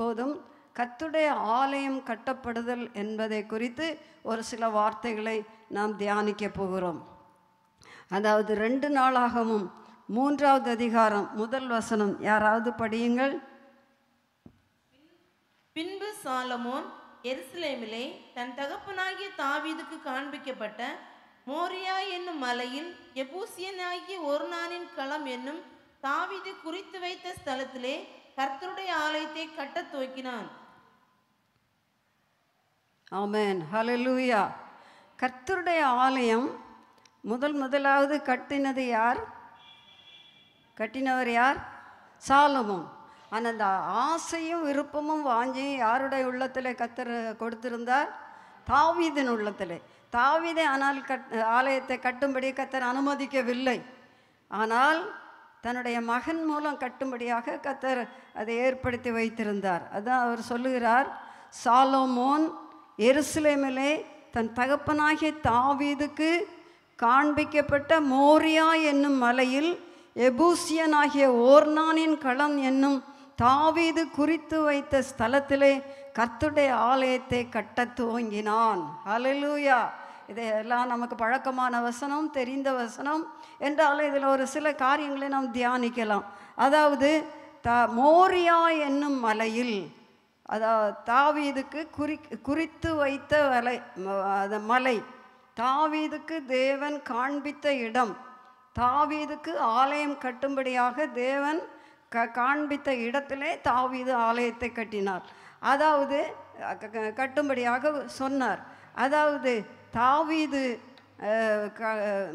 போதும் கத்துடைய ஆலயம் கட்டப்படுதல் என்பதை குறித்து ஒரு சில வார்த்தைகளை நாம் தியானிக்க போகிறோம் அதாவது ரெண்டு நாளாகவும் மூன்றாவது அதிகாரம் முதல் வசனம் யாராவது படியுங்கள் பின்பு சாலமோன் எருசலேமிலே தன் தகப்பனாகிய தாவீதுக்கு காண்பிக்கப்பட்ட மோரியா என்னும் மலையில் எபூசியனாகிய ஒருநானின் களம் என்னும் தாவீது குறித்து வைத்த ஸ்தலத்திலே கர்த்தருடைய ஆலயத்தை கட்ட துவக்கினான் ஆமேன் ஹலலூயா கர்த்தருடைய ஆலயம் முதல் முதலாவது கட்டினது யார் கட்டினவர் யார் சாலமும் ஆனால் அந்த ஆசையும் விருப்பமும் வாஞ்சி யாருடைய உள்ளத்தில் கத்தர் கொடுத்திருந்தார் தாவீதின் உள்ளத்தில் தாவீதை ஆனால் கட் ஆலயத்தை கட்டும்படி கத்தர் அனுமதிக்கவில்லை ஆனால் தன்னுடைய மகன் மூலம் கட்டும்படியாக கத்தர் அதை ஏற்படுத்தி வைத்திருந்தார் அதான் அவர் சொல்லுகிறார் சாலோமோன் எருசலேமிலே தன் தகப்பனாகிய தாவீதுக்கு காண்பிக்கப்பட்ட மோரியா என்னும் மலையில் எபூசியனாகிய ஓர்னானின் களம் என்னும் தாவீது குறித்து வைத்த ஸ்தலத்திலே கத்துடைய ஆலயத்தை கட்டத் துவங்கினான் அலலூயா இதையெல்லாம் நமக்கு பழக்கமான வசனம் தெரிந்த வசனம் என்றாலும் இதில் ஒரு சில காரியங்களை நாம் தியானிக்கலாம் அதாவது த மோரியா என்னும் மலையில் அதாவது தாவீதுக்கு குறி குறித்து வைத்த வலை அந்த மலை தாவீதுக்கு தேவன் காண்பித்த இடம் தாவீதுக்கு ஆலயம் கட்டும்படியாக தேவன் க காண்பித்த இடத்திலே தாவீது ஆலயத்தை கட்டினார் அதாவது கட்டும்படியாக சொன்னார் அதாவது தாவீது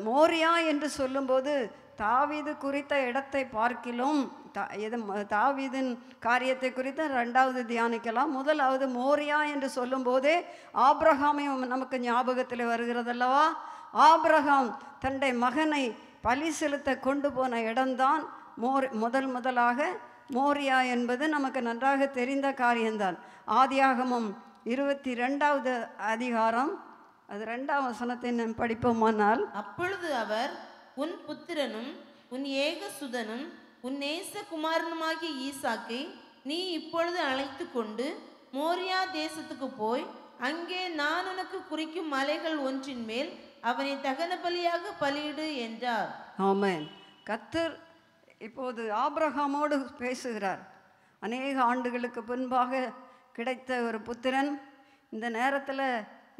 மோரியா என்று சொல்லும்போது தாவீது குறித்த இடத்தை பார்க்கிலும் இது தாவீதின் காரியத்தை குறித்து ரெண்டாவது தியானிக்கலாம் முதலாவது மோரியா என்று சொல்லும்போதே ஆப்ரஹாமையும் நமக்கு ஞாபகத்தில் வருகிறதல்லவா ஆப்ரஹாம் தன்னுடைய மகனை பலி செலுத்த கொண்டு போன இடம்தான் மோர் முதல் முதலாக மோரியா என்பது நமக்கு நன்றாக தெரிந்த காரியம்தான் ஆதியாகமும் இருபத்தி ரெண்டாவது அதிகாரம் அது ரெண்டாம் வசனத்தை நான் படிப்போமானால் அப்பொழுது அவர் உன் புத்திரனும் உன் ஏக சுதனும் உன் நேசகுமாரனுமாகிய ஈசாக்கை நீ இப்பொழுது அழைத்து கொண்டு மோரியா தேசத்துக்கு போய் அங்கே நான் உனக்கு குறிக்கும் மலைகள் ஒன்றின் மேல் அவனை தகன பலியாக பலியிடு என்றார் ஆமேன் கத்தர் இப்போது ஆப்ரஹாமோடு பேசுகிறார் அநேக ஆண்டுகளுக்கு பின்பாக கிடைத்த ஒரு புத்திரன் இந்த நேரத்தில்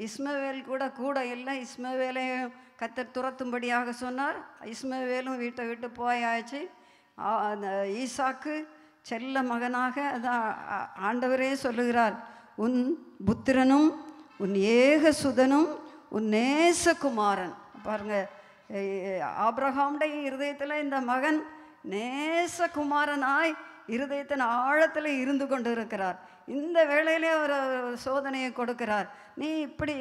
இஸ்மவேல் கூட கூட இல்லை இஸ்மவேலையும் கத்தர் துரத்தும்படியாக சொன்னார் இஸ்மவேலும் வீட்டை விட்டு போயாச்சு ஈசாக்கு செல்ல மகனாக அதான் ஆண்டவரே சொல்லுகிறார் உன் புத்திரனும் உன் ஏக சுதனும் உன் நேசகுமாரன் பாருங்க ஆப்ரஹாம்டைய இருதயத்தில் இந்த மகன் நேசகுமாரனாய் இருதயத்தின் ஆழத்தில் இருந்து கொண்டு இருக்கிறார் இந்த வேளையிலே அவர் சோதனையை கொடுக்கிறார் நீ இப்படி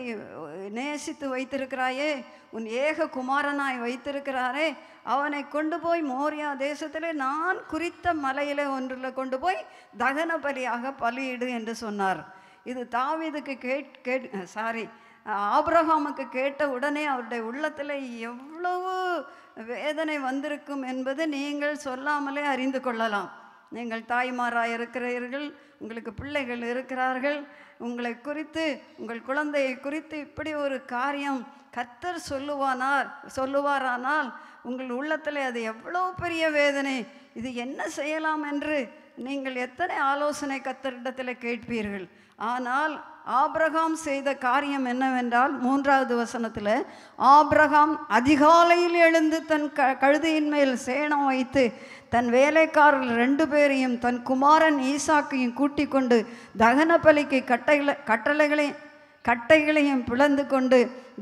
நேசித்து வைத்திருக்கிறாயே உன் ஏக குமாரனாய் வைத்திருக்கிறாரே அவனை கொண்டு போய் மோரியா தேசத்தில் நான் குறித்த மலையிலே ஒன்றில் கொண்டு போய் தகன பலியாக பலியிடு என்று சொன்னார் இது தாவிதுக்கு கேட் கேட் சாரி ஆபிரகாமுக்கு கேட்ட உடனே அவருடைய உள்ளத்தில் எவ்வளவு வேதனை வந்திருக்கும் என்பது நீங்கள் சொல்லாமலே அறிந்து கொள்ளலாம் நீங்கள் தாய்மாராக இருக்கிறீர்கள் உங்களுக்கு பிள்ளைகள் இருக்கிறார்கள் உங்களை குறித்து உங்கள் குழந்தையை குறித்து இப்படி ஒரு காரியம் கர்த்தர் சொல்லுவானார் சொல்லுவாரானால் உங்கள் உள்ளத்தில் அது எவ்வளோ பெரிய வேதனை இது என்ன செய்யலாம் என்று நீங்கள் எத்தனை ஆலோசனை கத்தரிடத்தில் கேட்பீர்கள் ஆனால் ஆப்ரகாம் செய்த காரியம் என்னவென்றால் மூன்றாவது வசனத்தில் ஆப்ரகாம் அதிகாலையில் எழுந்து தன் க கழுதியின் மேல் சேனம் வைத்து தன் வேலைக்காரர் ரெண்டு பேரையும் தன் குமாரன் ஈசாக்கையும் கூட்டி கொண்டு தகன பலிக்கு கட்டைகளை கட்டளைகளை கட்டைகளையும் பிளந்து கொண்டு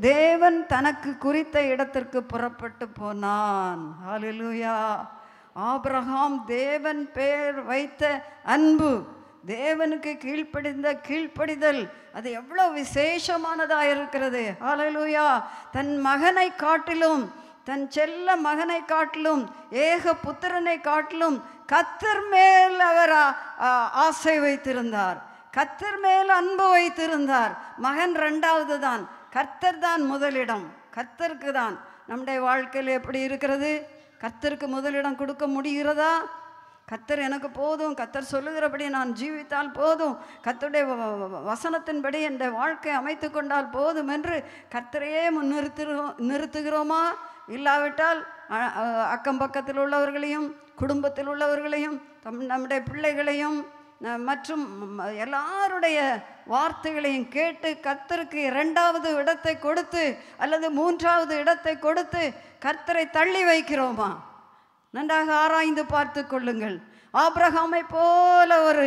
தேவன் தனக்கு குறித்த இடத்திற்கு புறப்பட்டு போனான் அலுலுயா ஆபிரகாம் தேவன் பெயர் வைத்த அன்பு தேவனுக்கு கீழ்ப்படிந்த கீழ்ப்படிதல் அது எவ்வளோ விசேஷமானதாக இருக்கிறது ஆலலூயா தன் மகனை காட்டிலும் தன் செல்ல மகனை காட்டிலும் ஏக புத்திரனை காட்டிலும் கத்தர் மேல் அவர் ஆசை வைத்திருந்தார் கத்தர் மேல் அன்பு வைத்திருந்தார் மகன் ரெண்டாவது தான் கர்த்தர் தான் முதலிடம் கர்த்தருக்கு தான் நம்முடைய வாழ்க்கையில் எப்படி இருக்கிறது கத்தருக்கு முதலிடம் கொடுக்க முடிகிறதா கத்தர் எனக்கு போதும் கத்தர் சொல்லுகிறபடி நான் ஜீவித்தால் போதும் கத்தருடைய வசனத்தின்படி இந்த வாழ்க்கை அமைத்து கொண்டால் போதும் என்று கத்தரையே முன் நிறுத்துகிறோம் நிறுத்துகிறோமா இல்லாவிட்டால் அக்கம் பக்கத்தில் உள்ளவர்களையும் குடும்பத்தில் உள்ளவர்களையும் நம்முடைய பிள்ளைகளையும் மற்றும் எல்லாருடைய வார்த்தைகளையும் கேட்டு கர்த்தருக்கு இரண்டாவது இடத்தை கொடுத்து அல்லது மூன்றாவது இடத்தை கொடுத்து கர்த்தரை தள்ளி வைக்கிறோமா நன்றாக ஆராய்ந்து பார்த்து கொள்ளுங்கள் ஆப்ரஹாமை போல ஒரு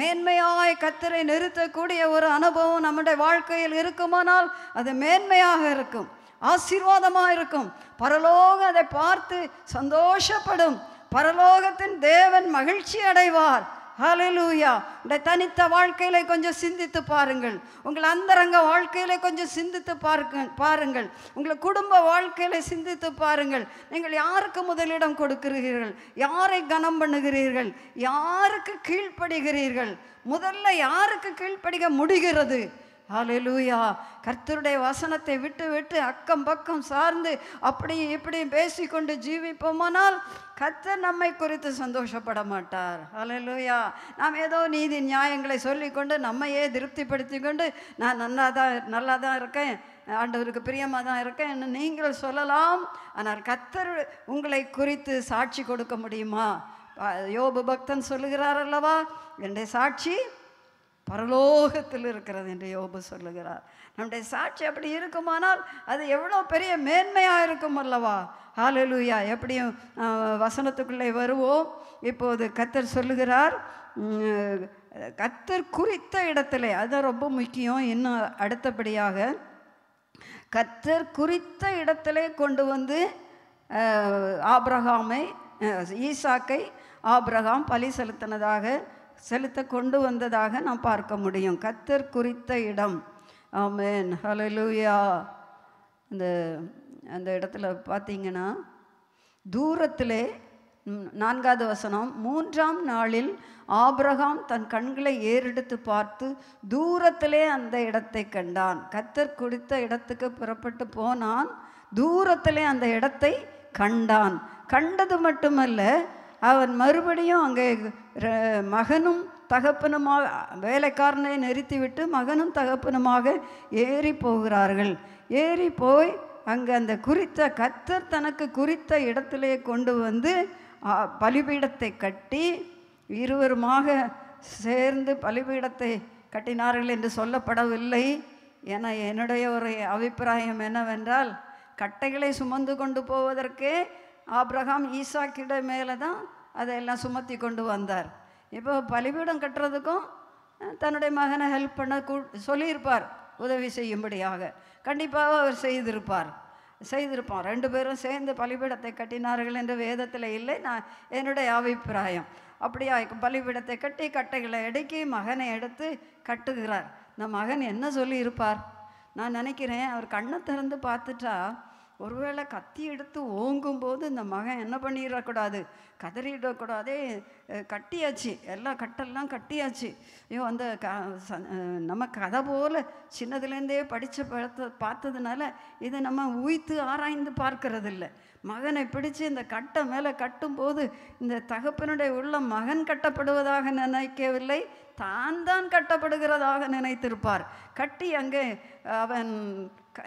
மேன்மையாய் கத்தரை நிறுத்தக்கூடிய ஒரு அனுபவம் நம்முடைய வாழ்க்கையில் இருக்குமானால் அது மேன்மையாக இருக்கும் ஆசீர்வாதமாக இருக்கும் பரலோகம் அதை பார்த்து சந்தோஷப்படும் பரலோகத்தின் தேவன் மகிழ்ச்சி அடைவார் ஹலலூயா உடைய தனித்த வாழ்க்கையில கொஞ்சம் சிந்தித்து பாருங்கள் உங்கள் அந்தரங்க வாழ்க்கையில கொஞ்சம் சிந்தித்து பாருங்க பாருங்கள் உங்களை குடும்ப வாழ்க்கையில சிந்தித்து பாருங்கள் நீங்கள் யாருக்கு முதலிடம் கொடுக்கிறீர்கள் யாரை கனம் பண்ணுகிறீர்கள் யாருக்கு கீழ்ப்படுகிறீர்கள் முதல்ல யாருக்கு கீழ்ப்படிக முடிகிறது ஹலெலூயா கர்த்தருடைய வசனத்தை விட்டு விட்டு அக்கம் பக்கம் சார்ந்து அப்படியும் இப்படியும் பேசிக்கொண்டு ஜீவிப்போமானால் கர்த்தர் நம்மை குறித்து சந்தோஷப்பட மாட்டார் ஹலெலூயா நாம் ஏதோ நீதி நியாயங்களை சொல்லிக்கொண்டு நம்மையே திருப்திப்படுத்தி கொண்டு நான் நல்லா தான் நல்லா தான் இருக்கேன் ஆண்டவருக்கு பிரியமாக தான் இருக்கேன் என்று நீங்கள் சொல்லலாம் ஆனால் கர்த்தர் உங்களை குறித்து சாட்சி கொடுக்க முடியுமா யோபு பக்தன் சொல்லுகிறார் அல்லவா என்னுடைய சாட்சி பரலோகத்தில் இருக்கிறது என்று யோபு சொல்லுகிறார் நம்முடைய சாட்சி அப்படி இருக்குமானால் அது எவ்வளோ பெரிய மேன்மையாக இருக்கும் அல்லவா ஹாலலூயா எப்படியும் வசனத்துக்குள்ளே வருவோம் இப்போது கத்தர் சொல்லுகிறார் கத்தர் குறித்த இடத்துல அதுதான் ரொம்ப முக்கியம் இன்னும் அடுத்தபடியாக கத்தர் குறித்த இடத்துல கொண்டு வந்து ஆப்ரஹாமை ஈசாக்கை ஆப்ரஹாம் பலி செலுத்தினதாக செலுத்த கொண்டு வந்ததாக நாம் பார்க்க முடியும் கத்தர் குறித்த இடம் ஆமேன் ஹலலூயா அந்த அந்த இடத்துல பார்த்தீங்கன்னா தூரத்திலே நான்காவது வசனம் மூன்றாம் நாளில் ஆபிரகாம் தன் கண்களை ஏறெடுத்து பார்த்து தூரத்திலே அந்த இடத்தை கண்டான் கத்தர் குறித்த இடத்துக்கு புறப்பட்டு போனான் தூரத்திலே அந்த இடத்தை கண்டான் கண்டது மட்டுமல்ல அவன் மறுபடியும் அங்கே மகனும் தகப்பனுமாக வேலைக்காரனை நிறுத்திவிட்டு மகனும் தகப்பனுமாக ஏறி போகிறார்கள் ஏறி போய் அங்கே அந்த குறித்த கத்தர் தனக்கு குறித்த இடத்திலே கொண்டு வந்து பலிபீடத்தை கட்டி இருவருமாக சேர்ந்து பலிபீடத்தை கட்டினார்கள் என்று சொல்லப்படவில்லை என என்னுடைய ஒரு அபிப்பிராயம் என்னவென்றால் கட்டைகளை சுமந்து கொண்டு போவதற்கே ஆப்ரஹாம் ஈசாக்கிட மேலே தான் அதையெல்லாம் சுமத்தி கொண்டு வந்தார் இப்போ பலிபீடம் கட்டுறதுக்கும் தன்னுடைய மகனை ஹெல்ப் பண்ண கூ சொல்லியிருப்பார் உதவி செய்யும்படியாக கண்டிப்பாக அவர் செய்திருப்பார் செய்திருப்போம் ரெண்டு பேரும் சேர்ந்து பலிபீடத்தை கட்டினார்கள் என்று வேதத்தில் இல்லை நான் என்னுடைய அபிப்பிராயம் அப்படியா பலிபீடத்தை கட்டி கட்டைகளை அடுக்கி மகனை எடுத்து கட்டுகிறார் இந்த மகன் என்ன சொல்லியிருப்பார் நான் நினைக்கிறேன் அவர் கண்ணை திறந்து பார்த்துட்டா ஒருவேளை கத்தி எடுத்து ஓங்கும்போது இந்த மகன் என்ன பண்ணிடக்கூடாது கதறிடக்கூடாதே கட்டியாச்சு எல்லா கட்டெல்லாம் கட்டியாச்சு ஐயோ அந்த க நம்ம கதை போல் சின்னதுலேருந்தே படித்த பழத்த பார்த்ததுனால இதை நம்ம உய்த்து ஆராய்ந்து இல்லை மகனை பிடிச்சு இந்த கட்டை மேலே கட்டும்போது இந்த தகப்பனுடைய உள்ள மகன் கட்டப்படுவதாக நினைக்கவில்லை தான் தான் கட்டப்படுகிறதாக நினைத்திருப்பார் கட்டி அங்கே அவன்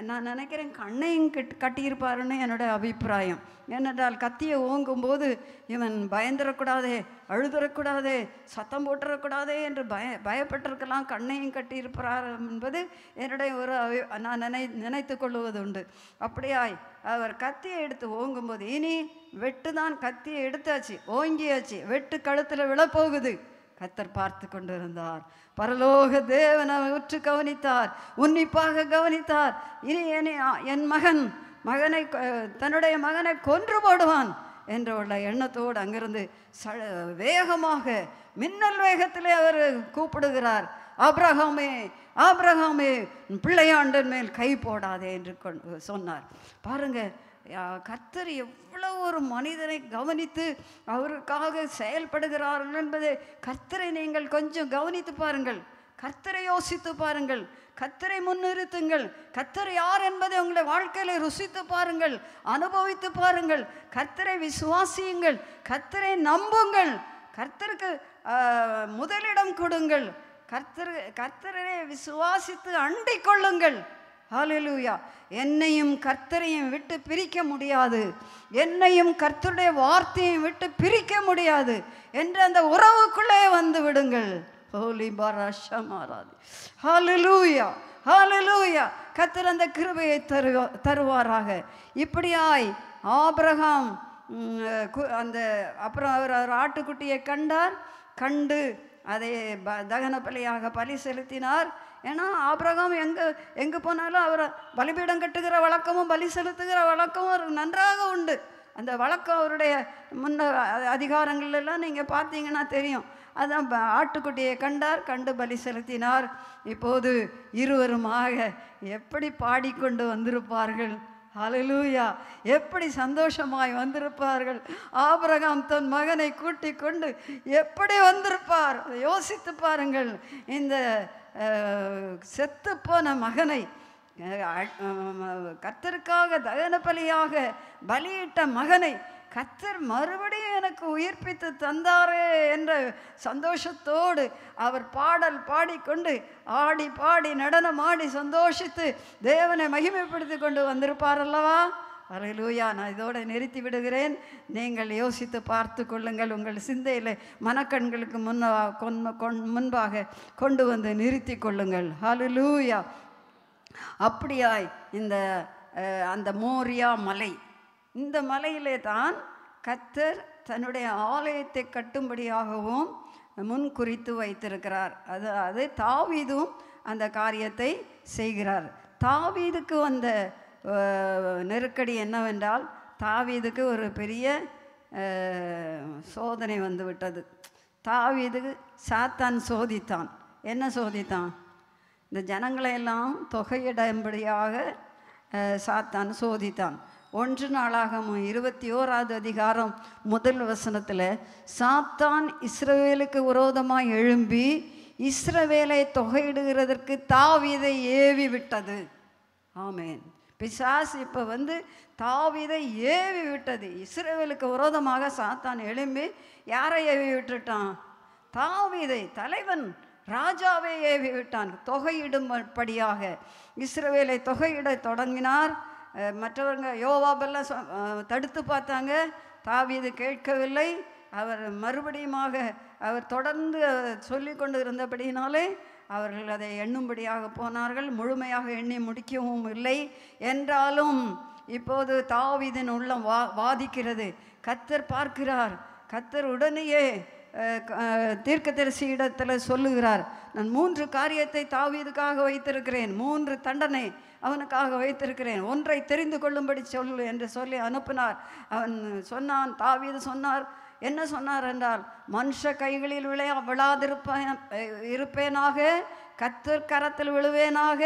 நான் நினைக்கிறேன் கண்ணையும் கட் கட்டியிருப்பாருன்னு என்னோடய அபிப்பிராயம் ஏனென்றால் கத்தியை ஓங்கும்போது இவன் பயந்துடக்கூடாதே அழுதுறக்கூடாதே சத்தம் போட்டுறக்கூடாதே என்று பய பயப்பட்டிருக்கலாம் கண்ணையும் கட்டியிருப்பார் என்பது என்னுடைய ஒரு அவி நான் நினை நினைத்து கொள்வது உண்டு அப்படியாய் அவர் கத்தியை எடுத்து ஓங்கும்போது இனி வெட்டு தான் கத்தியை எடுத்தாச்சு ஓங்கியாச்சு வெட்டு கழுத்தில் விழப்போகுது கத்தர் பார்த்து கொண்டிருந்தார் பரலோக தேவன் உற்று கவனித்தார் உன்னிப்பாக கவனித்தார் இனி என என் மகன் மகனை தன்னுடைய மகனை கொன்று போடுவான் என்ற உள்ள எண்ணத்தோடு அங்கிருந்து ச வேகமாக மின்னல் வேகத்திலே அவர் கூப்பிடுகிறார் ஆப்ரஹாமே ஆப்ரஹாமே பிள்ளையாண்டன் மேல் கை போடாதே என்று சொன்னார் பாருங்கள் கர்த்தர் எவ்வளோ ஒரு மனிதனை கவனித்து அவருக்காக செயல்படுகிறார்கள் என்பதை கர்த்தரை நீங்கள் கொஞ்சம் கவனித்து பாருங்கள் கர்த்தரை யோசித்து பாருங்கள் கத்தரை முன்னிறுத்துங்கள் கத்தர் யார் என்பதை உங்களை வாழ்க்கையில் ருசித்து பாருங்கள் அனுபவித்து பாருங்கள் கத்தரை விசுவாசியுங்கள் கத்தரை நம்புங்கள் கர்த்தருக்கு முதலிடம் கொடுங்கள் கர்த்தர் கர்த்தரை விசுவாசித்து அண்டிக் கொள்ளுங்கள் ஹாலலூயா என்னையும் கர்த்தரையும் விட்டு பிரிக்க முடியாது என்னையும் கர்த்தருடைய வார்த்தையும் விட்டு பிரிக்க முடியாது என்று அந்த உறவுக்குள்ளே வந்து விடுங்கள் ஹோலி பாராஷா மாறாது ஹாலலூயா ஹாலலூயா கத்தர் அந்த கிருபையை தரு தருவாராக இப்படியாய் ஆபிரகாம் அந்த அப்புறம் அவர் அவர் ஆட்டுக்குட்டியை கண்டார் கண்டு அதை தகன பலியாக பலி செலுத்தினார் ஏன்னா ஆபிரகாம் எங்கே எங்கே போனாலும் அவர் பலிபீடம் கட்டுகிற வழக்கமும் பலி செலுத்துகிற வழக்கமும் நன்றாக உண்டு அந்த வழக்கம் அவருடைய முன்ன அதிகாரங்களெல்லாம் நீங்கள் பார்த்தீங்கன்னா தெரியும் அதான் ஆட்டுக்குட்டியை கண்டார் கண்டு பலி செலுத்தினார் இப்போது இருவருமாக எப்படி பாடிக்கொண்டு வந்திருப்பார்கள் அலலூயா எப்படி சந்தோஷமாய் வந்திருப்பார்கள் ஆபரகாம் தன் மகனை கூட்டிக் கொண்டு எப்படி வந்திருப்பார் யோசித்து பாருங்கள் இந்த செத்துப்போன மகனை கத்தருக்காக தகன பலியாக பலியிட்ட மகனை கத்தர் மறுபடியும் எனக்கு உயிர்ப்பித்து தந்தாரே என்ற சந்தோஷத்தோடு அவர் பாடல் பாடிக்கொண்டு ஆடி பாடி நடனம் ஆடி சந்தோஷித்து தேவனை மகிமைப்படுத்தி கொண்டு வந்திருப்பார் அல்லவா அரையிலூயா நான் இதோடு நிறுத்தி விடுகிறேன் நீங்கள் யோசித்து பார்த்து கொள்ளுங்கள் உங்கள் சிந்தையில் மனக்கண்களுக்கு முன்பாக முன்பாக கொண்டு வந்து நிறுத்தி கொள்ளுங்கள் ஹலுலூயா அப்படியாய் இந்த அந்த மோரியா மலை இந்த மலையிலே தான் கத்தர் தன்னுடைய ஆலயத்தை கட்டும்படியாகவும் முன் குறித்து வைத்திருக்கிறார் அது அது தாவீதும் அந்த காரியத்தை செய்கிறார் தாவீதுக்கு வந்த நெருக்கடி என்னவென்றால் தாவீதுக்கு ஒரு பெரிய சோதனை வந்து விட்டது தாவீதுக்கு சாத்தான் சோதித்தான் என்ன சோதித்தான் இந்த ஜனங்களையெல்லாம் தொகையிடம்படியாக சாத்தான் சோதித்தான் ஒன்று நாளாகவும் இருபத்தி ஓராவது அதிகாரம் முதல் வசனத்தில் சாத்தான் இஸ்ரவேலுக்கு விரோதமாக எழும்பி இஸ்ரவேலை தொகையிடுகிறதற்கு தாவீதை ஏவி விட்டது ஆமேன் பிசாசு இப்போ வந்து தாவிதை ஏவி விட்டது இஸ்ரேவேலுக்கு விரோதமாக சாத்தான் எழும்பி யாரை ஏவி விட்டுட்டான் தாவிதை தலைவன் ராஜாவை ஏவி விட்டான் தொகையிடும்படியாக இஸ்ரேவேலை தொகையிட தொடங்கினார் மற்றவங்க யோவாபெல்லாம் தடுத்து பார்த்தாங்க தாவிது கேட்கவில்லை அவர் மறுபடியுமாக அவர் தொடர்ந்து சொல்லி கொண்டு இருந்தபடியினாலே அவர்கள் அதை எண்ணும்படியாக போனார்கள் முழுமையாக எண்ணி முடிக்கவும் இல்லை என்றாலும் இப்போது தாவிதன் உள்ளம் வா வாதிக்கிறது கத்தர் பார்க்கிறார் கத்தர் உடனேயே தீர்க்கதரிசி இடத்துல சொல்லுகிறார் நான் மூன்று காரியத்தை தாவீதுக்காக வைத்திருக்கிறேன் மூன்று தண்டனை அவனுக்காக வைத்திருக்கிறேன் ஒன்றை தெரிந்து கொள்ளும்படி சொல்லு என்று சொல்லி அனுப்பினார் அவன் சொன்னான் தாவீது சொன்னார் என்ன சொன்னார் என்றால் மனுஷ கைகளில் விழா விழாதிருப்பேன் இருப்பேனாக கத்தர் கரத்தில் விழுவேனாக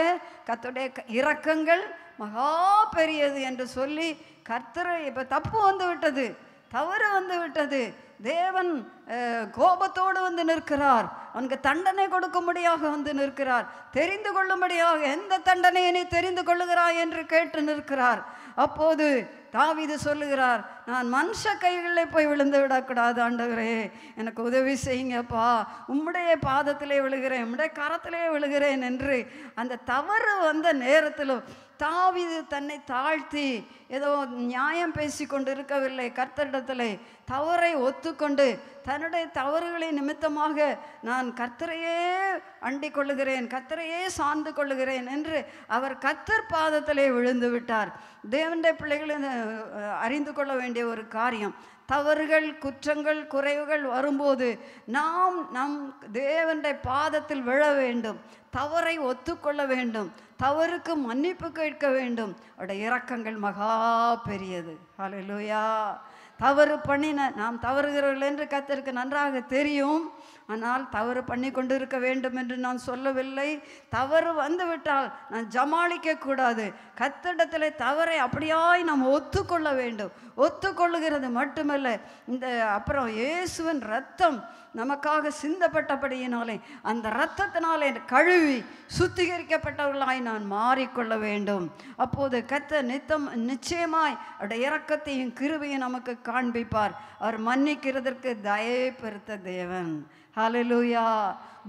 கத்துடைய இரக்கங்கள் மகா பெரியது என்று சொல்லி கர்த்தரை இப்போ தப்பு வந்து விட்டது தவறு வந்து விட்டது தேவன் கோபத்தோடு வந்து நிற்கிறார் அவனுக்கு தண்டனை கொடுக்கும்படியாக வந்து நிற்கிறார் தெரிந்து கொள்ளும்படியாக எந்த தண்டனையை நீ தெரிந்து கொள்ளுகிறாய் என்று கேட்டு நிற்கிறார் அப்போது தாவிது சொல்லுகிறார் நான் மனுஷ கைகளில் போய் விழுந்து விடக்கூடாது ஆண்டவரே எனக்கு உதவி செய்யுங்கப்பா உம்முடைய பாதத்திலே விழுகிறேன் உம்முடைய கரத்திலே விழுகிறேன் என்று அந்த தவறு வந்த நேரத்திலும் தாவிது தன்னை தாழ்த்தி ஏதோ நியாயம் பேசி கொண்டு இருக்கவில்லை கர்த்தரிடத்தில் தவறை ஒத்துக்கொண்டு தன்னுடைய தவறுகளை நிமித்தமாக நான் கர்த்தரையே அண்டி கொள்ளுகிறேன் கர்த்தரையே சார்ந்து கொள்ளுகிறேன் என்று அவர் கர்த்தர் பாதத்திலே விழுந்து விட்டார் தேவனுடைய பிள்ளைகளை அறிந்து கொள்ள வேண்டிய ஒரு காரியம் தவறுகள் குற்றங்கள் குறைவுகள் வரும்போது நாம் நம் தேவன்ற பாதத்தில் விழ வேண்டும் தவறை ஒத்துக்கொள்ள வேண்டும் தவறுக்கு மன்னிப்பு கேட்க வேண்டும் அவருடைய இரக்கங்கள் மகா பெரியது ஹலோ லூயா தவறு பண்ணின நாம் தவறுகிறவர்கள் என்று கத்திற்கு நன்றாக தெரியும் ஆனால் தவறு பண்ணி கொண்டிருக்க இருக்க வேண்டும் என்று நான் சொல்லவில்லை தவறு வந்துவிட்டால் நான் ஜமாளிக்க கூடாது கத்திடத்தில் தவறை அப்படியாய் நாம் ஒத்துக்கொள்ள வேண்டும் ஒத்துக்கொள்ளுகிறது மட்டுமல்ல இந்த அப்புறம் இயேசுவின் ரத்தம் நமக்காக சிந்தப்பட்டபடியினாலே அந்த இரத்தத்தினாலே கழுவி சுத்திகரிக்கப்பட்டவர்களாய் நான் மாறிக்கொள்ள வேண்டும் அப்போது கத்த நித்தம் நிச்சயமாய் அவருடைய இறக்கத்தையும் கிருவையும் நமக்கு காண்பிப்பார் அவர் மன்னிக்கிறதற்கு தயவை பெருத்த தேவன் ஹலலூயா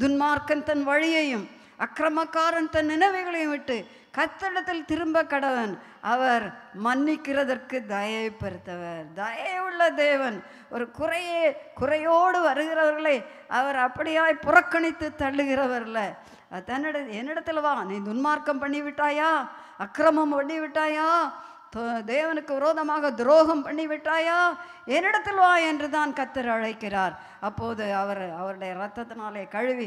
துன்மார்க்கன் தன் வழியையும் அக்கிரமக்காரன் தன் நினைவுகளையும் விட்டு கத்தனத்தில் திரும்ப கடவன் அவர் மன்னிக்கிறதற்கு தயவு பெருத்தவர் தயவுள்ள தேவன் ஒரு குறையே குறையோடு வருகிறவர்களை அவர் அப்படியாய் புறக்கணித்து தள்ளுகிறவர்ல தன்னிட என்னிடத்துல வா நீ துன்மார்க்கம் பண்ணிவிட்டாயா அக்கிரமம் பண்ணிவிட்டாயா தேவனுக்கு விரோதமாக துரோகம் பண்ணிவிட்டாயா என்னிடத்தில் வா என்று தான் கத்தர் அழைக்கிறார் அப்போது அவர் அவருடைய ரத்தத்தினாலே கழுவி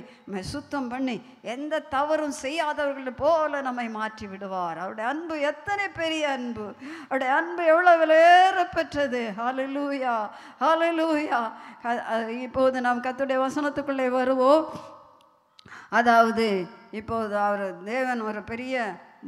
சுத்தம் பண்ணி எந்த தவறும் செய்யாதவர்கள் போல நம்மை மாற்றி விடுவார் அவருடைய அன்பு எத்தனை பெரிய அன்பு அவருடைய அன்பு எவ்வளோ விலையேற பெற்றது ஹலலூயா ஹலலூயா இப்போது நாம் கத்துடைய வசனத்துக்குள்ளே வருவோம் அதாவது இப்போது அவர் தேவன் ஒரு பெரிய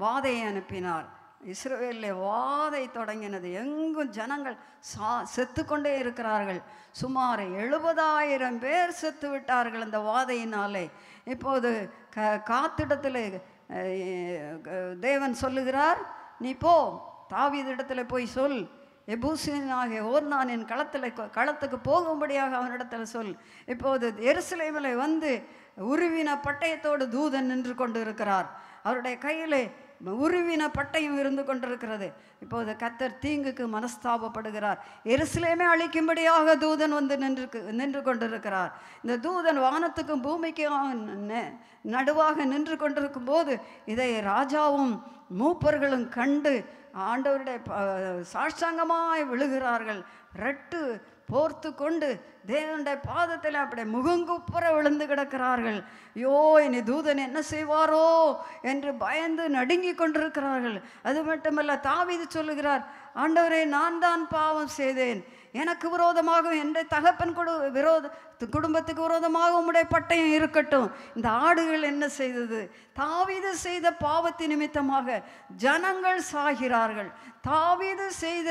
வாதையை அனுப்பினார் இஸ்ரேலில் வாதை தொடங்கினது எங்கும் ஜனங்கள் சா செத்துக்கொண்டே இருக்கிறார்கள் சுமார் எழுபதாயிரம் பேர் செத்து விட்டார்கள் அந்த வாதையினாலே இப்போது க காத்திடத்தில் தேவன் சொல்லுகிறார் நீ போ தாவிதிடத்தில் போய் சொல் ஓர் நான் என் களத்தில் களத்துக்கு போகும்படியாக அவனிடத்தில் சொல் இப்போது எருசலேமில் வந்து உருவின பட்டயத்தோடு தூதன் நின்று கொண்டு இருக்கிறார் அவருடைய கையிலே உருவின பட்டையும் இருந்து கொண்டிருக்கிறது இப்போது கத்தர் தீங்குக்கு மனஸ்தாபப்படுகிறார் எருசலேமே அழிக்கும்படியாக தூதன் வந்து நின்று நின்று கொண்டிருக்கிறார் இந்த தூதன் வானத்துக்கும் பூமிக்கும் நடுவாக நின்று கொண்டிருக்கும் போது இதை ராஜாவும் மூப்பர்களும் கண்டு ஆண்டவருடைய சாட்சாங்கமாய் விழுகிறார்கள் ரெட்டு போர்த்து கொண்டு தேவனுடைய பாதத்தில் அப்படி முகங்குப்புற விழுந்து கிடக்கிறார்கள் ஐயோ இனி தூதன் என்ன செய்வாரோ என்று பயந்து நடுங்கி கொண்டிருக்கிறார்கள் அது மட்டுமல்ல தாவிது சொல்லுகிறார் ஆண்டவரே நான் தான் பாவம் செய்தேன் எனக்கு விரோதமாகவும் என்ற தகப்பன் கொடு விரோத குடும்பத்துக்கு விரோதமாக உம்முடைய பட்டயம் இருக்கட்டும் இந்த ஆடுகள் என்ன செய்தது தாவிது செய்த பாவத்தின் நிமித்தமாக ஜனங்கள் சாகிறார்கள் தாவிது செய்த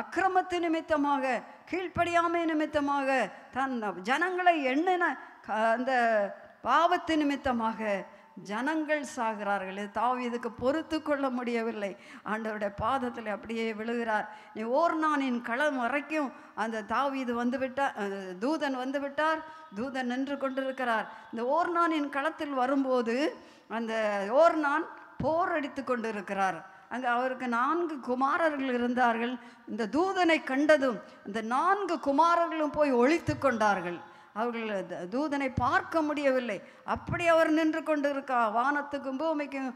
அக்கிரமத்து நிமித்தமாக கீழ்ப்படியாமை நிமித்தமாக தன் ஜனங்களை எண்ணின அந்த பாவத்து நிமித்தமாக ஜனங்கள் சாகிறார்கள் தாவி இதுக்கு பொறுத்து கொள்ள முடியவில்லை ஆண்டவருடைய பாதத்தில் அப்படியே விழுகிறார் நீ ஓர் நானின் களம் வரைக்கும் அந்த தாவி இது வந்து விட்டார் தூதன் வந்து விட்டார் தூதன் நின்று கொண்டிருக்கிறார் இந்த ஓர் நானின் களத்தில் வரும்போது அந்த ஓர் நான் போர் அடித்து கொண்டிருக்கிறார் அங்கே அவருக்கு நான்கு குமாரர்கள் இருந்தார்கள் இந்த தூதனை கண்டதும் இந்த நான்கு குமாரர்களும் போய் ஒழித்து கொண்டார்கள் அவர்கள் தூதனை பார்க்க முடியவில்லை அப்படி அவர் நின்று கொண்டு இருக்கா வானத்துக்கும் பூமிக்கும்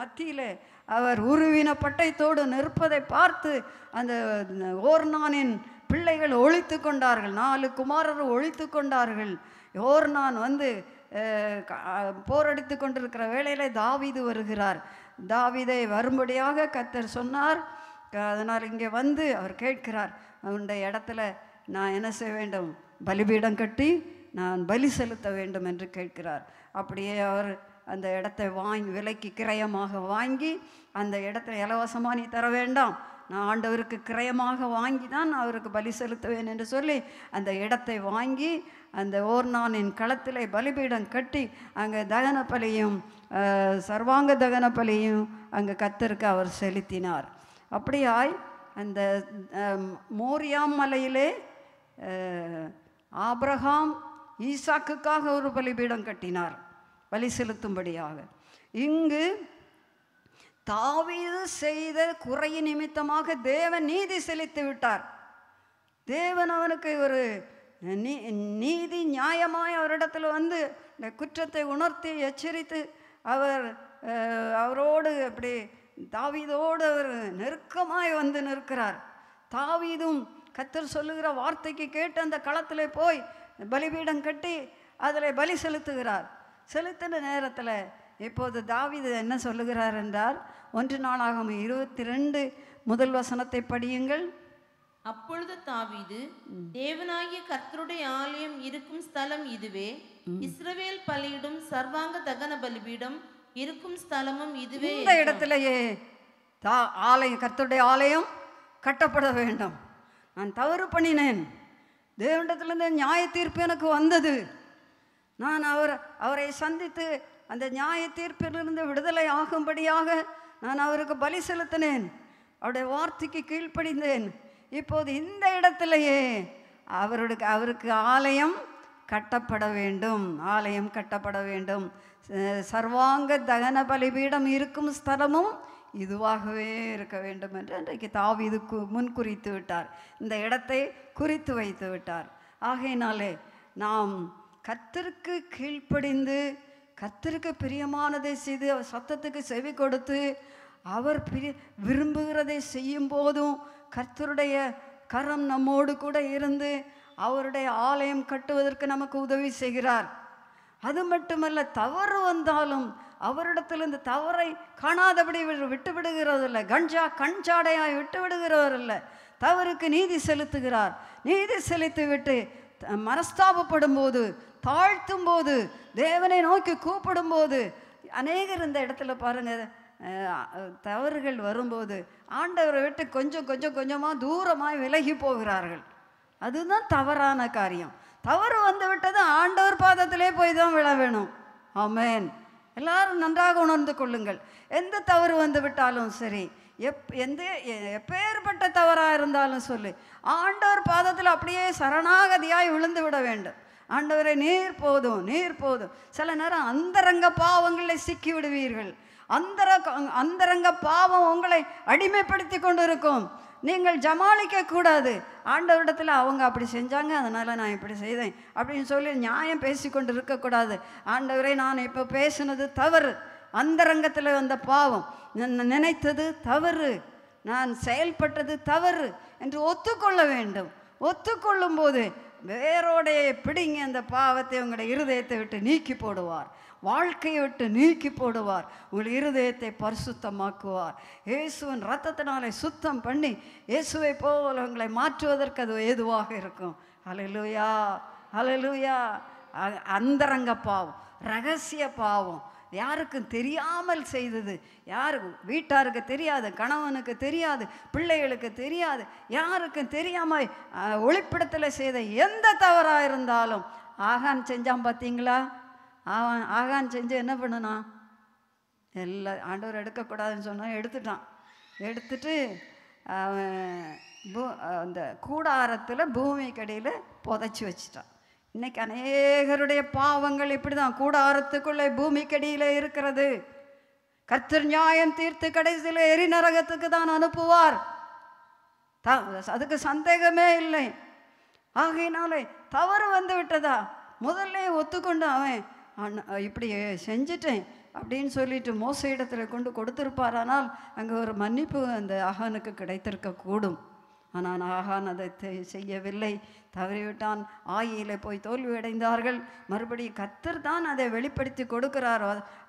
மத்தியில் அவர் உருவின பட்டயத்தோடு நிற்பதை பார்த்து அந்த ஓர்நானின் பிள்ளைகள் ஒழித்து கொண்டார்கள் நாலு குமாரர் ஒழித்து கொண்டார்கள் ஓர்நான் வந்து போரடித்து கொண்டிருக்கிற வேளையில் தாவிது வருகிறார் தாவிதை வரும்படியாக கத்தர் சொன்னார் அதனால் இங்கே வந்து அவர் கேட்கிறார் அவனுடைய இடத்துல நான் என்ன செய்ய வேண்டும் பலிபீடம் கட்டி நான் பலி செலுத்த வேண்டும் என்று கேட்கிறார் அப்படியே அவர் அந்த இடத்தை வாங்கி விலைக்கு கிரயமாக வாங்கி அந்த இடத்தை இலவசமாக நீ தர வேண்டாம் நான் ஆண்டவருக்கு கிரயமாக வாங்கி தான் அவருக்கு பலி செலுத்துவேன் என்று சொல்லி அந்த இடத்தை வாங்கி அந்த ஓர்நானின் களத்தில் பலிபீடம் கட்டி அங்கே தகன பலியும் சர்வாங்க தகன பலியும் அங்கே கத்தருக்கு அவர் செலுத்தினார் அப்படியாய் அந்த மோரியாம் மலையிலே ஆப்ரஹாம் ஈசாக்குக்காக ஒரு பலிபீடம் கட்டினார் பலி செலுத்தும்படியாக இங்கு தாவீது செய்த குறைய நிமித்தமாக தேவன் நீதி செலுத்தி விட்டார் தேவன் அவனுக்கு ஒரு நீ நீதி நியாயமாய் அவரிடத்தில் வந்து இந்த குற்றத்தை உணர்த்தி எச்சரித்து அவர் அவரோடு அப்படி தாவீதோடு அவர் நெருக்கமாய் வந்து நிற்கிறார் தாவீதும் கத்தர் சொல்லுகிற வார்த்தைக்கு கேட்டு அந்த களத்தில் போய் பலிபீடம் கட்டி அதில் பலி செலுத்துகிறார் செலுத்தின நேரத்தில் இப்போது தாவிது என்ன சொல்லுகிறார் என்றால் ஒன்று நாளாகும் இருபத்தி ரெண்டு முதல் வசனத்தை படியுங்கள் அப்பொழுது தாவிது தேவனாகிய கர்த்தருடைய ஆலயம் இருக்கும் ஸ்தலம் இதுவே இஸ்ரவேல் பலியிடும் சர்வாங்க தகன பலிபீடம் இருக்கும் ஸ்தலமும் இதுவே இந்த இடத்திலேயே தா ஆலயம் கர்த்தருடைய ஆலயம் கட்டப்பட வேண்டும் நான் தவறு பண்ணினேன் தேவனிடத்திலிருந்து நியாய தீர்ப்பு எனக்கு வந்தது நான் அவர் அவரை சந்தித்து அந்த நியாய தீர்ப்பிலிருந்து விடுதலை ஆகும்படியாக நான் அவருக்கு பலி செலுத்தினேன் அவருடைய வார்த்தைக்கு கீழ்ப்படிந்தேன் இப்போது இந்த இடத்திலேயே அவருடைய அவருக்கு ஆலயம் கட்டப்பட வேண்டும் ஆலயம் கட்டப்பட வேண்டும் சர்வாங்க தகன பலிபீடம் இருக்கும் ஸ்தலமும் இதுவாகவே இருக்க வேண்டும் என்று இன்றைக்கு தாவி இது முன் குறித்து விட்டார் இந்த இடத்தை குறித்து வைத்து விட்டார் ஆகையினாலே நாம் கத்திற்கு கீழ்ப்படிந்து கத்தருக்கு பிரியமானதை செய்து அவர் சத்தத்துக்கு செவி கொடுத்து அவர் பிரி விரும்புகிறதை செய்யும் போதும் கர்த்தருடைய கரம் நம்மோடு கூட இருந்து அவருடைய ஆலயம் கட்டுவதற்கு நமக்கு உதவி செய்கிறார் அது மட்டுமல்ல தவறு வந்தாலும் இந்த தவறை காணாதபடி விட்டு விடுகிறதில்லை கஞ்சா கஞ்சாடையாய் விட்டு விடுகிறவர் இல்லை தவறுக்கு நீதி செலுத்துகிறார் நீதி செலுத்திவிட்டு மனஸ்தாபப்படும் போது தாழ்த்தும் போது தேவனை நோக்கி கூப்பிடும் போது அநேகர் இந்த இடத்துல பாருங்கள் தவறுகள் வரும்போது ஆண்டவரை விட்டு கொஞ்சம் கொஞ்சம் கொஞ்சமாக தூரமாக விலகி போகிறார்கள் அதுதான் தவறான காரியம் தவறு வந்து விட்டது ஆண்டவர் பாதத்திலே போய் தான் விழ வேணும் ஆமேன் எல்லாரும் நன்றாக உணர்ந்து கொள்ளுங்கள் எந்த தவறு வந்து விட்டாலும் சரி எப் எந்த எப்பேற்பட்ட தவறாக இருந்தாலும் சொல்லு ஆண்டவர் பாதத்தில் அப்படியே சரணாகதியாய் விழுந்து விட வேண்டும் ஆண்டவரை நீர் போதும் நீர் போதும் சில நேரம் அந்தரங்க பாவங்களை சிக்கி விடுவீர்கள் அந்தர அந்தரங்க பாவம் உங்களை அடிமைப்படுத்தி கொண்டு இருக்கும் நீங்கள் ஜமாளிக்க கூடாது ஆண்டவரிடத்தில் அவங்க அப்படி செஞ்சாங்க அதனால் நான் இப்படி செய்தேன் அப்படின்னு சொல்லி நியாயம் பேசி கொண்டு இருக்கக்கூடாது ஆண்டவரை நான் இப்போ பேசினது தவறு அந்தரங்கத்தில் வந்த பாவம் நினைத்தது தவறு நான் செயல்பட்டது தவறு என்று ஒத்துக்கொள்ள வேண்டும் ஒத்துக்கொள்ளும் போது வேரோடைய பிடிங்க அந்த பாவத்தை உங்களுடைய இருதயத்தை விட்டு நீக்கி போடுவார் வாழ்க்கையை விட்டு நீக்கி போடுவார் உங்கள் இருதயத்தை பரிசுத்தமாக்குவார் இயேசுவின் ரத்தத்தினாலே சுத்தம் பண்ணி இயேசுவை போல உங்களை மாற்றுவதற்கு அது ஏதுவாக இருக்கும் அலலுயா அலலுயா அந்தரங்க பாவம் ரகசிய பாவம் யாருக்கும் தெரியாமல் செய்தது யாருக்கும் வீட்டாருக்கு தெரியாது கணவனுக்கு தெரியாது பிள்ளைகளுக்கு தெரியாது யாருக்கும் தெரியாமல் ஒளிப்பிடத்தில் செய்த எந்த தவறாக இருந்தாலும் ஆகான் செஞ்சான் பார்த்தீங்களா ஆவான் ஆகான் செஞ்சு என்ன பண்ணுனா எல்லா ஆண்டவர் எடுக்கக்கூடாதுன்னு சொன்னால் எடுத்துட்டான் எடுத்துட்டு அவன் பூ அந்த கூடாரத்தில் கடையில் புதைச்சி வச்சிட்டான் இன்னைக்கு அநேகருடைய பாவங்கள் இப்படி தான் கூடாரத்துக்குள்ளே பூமிக்கடியில் இருக்கிறது கத்தர் நியாயம் தீர்த்து கடைசியில் எரிநரகத்துக்கு தான் அனுப்புவார் த அதுக்கு சந்தேகமே இல்லை ஆகையினாலே தவறு வந்து விட்டதா முதல்ல ஒத்துக்கொண்டு அவன் இப்படி செஞ்சிட்டேன் அப்படின்னு சொல்லிட்டு மோச இடத்துல கொண்டு கொடுத்துருப்பார் ஆனால் அங்கே ஒரு மன்னிப்பு அந்த அகனுக்கு கிடைத்திருக்க கூடும் ஆனால் ஆகான் அதை செய்யவில்லை தவறிவிட்டான் ஆயில போய் தோல்வி அடைந்தார்கள் மறுபடியும் கத்தர் தான் அதை வெளிப்படுத்தி கொடுக்கிறார்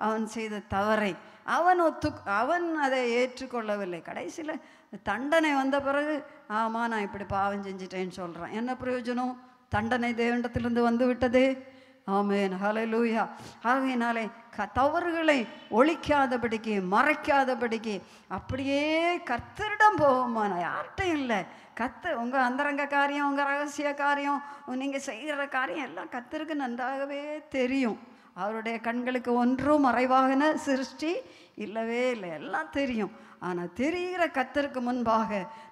அவன் செய்த தவறை அவன் ஒத்து அவன் அதை ஏற்றுக்கொள்ளவில்லை கடைசியில் தண்டனை வந்த பிறகு ஆமாம் நான் இப்படி பாவம் செஞ்சிட்டேன்னு சொல்கிறான் என்ன பிரயோஜனம் தண்டனை தேவண்டத்திலிருந்து வந்து விட்டது ஆமேன் ஹலலூயா ஆகையினாலே க தவறுகளை ஒழிக்காதபடிக்கு மறைக்காதபடிக்கு அப்படியே கர்த்தரிடம் நான் யார்கிட்டையும் இல்லை கத்து உங்கள் அந்தரங்க காரியம் உங்கள் ரகசிய காரியம் நீங்கள் செய்கிற காரியம் எல்லாம் கத்தருக்கு நன்றாகவே தெரியும் அவருடைய கண்களுக்கு ஒன்றும் மறைவாகின சிருஷ்டி இல்லவே இல்லை எல்லாம் தெரியும் ஆனால் தெரிகிற கத்தருக்கு முன்பாக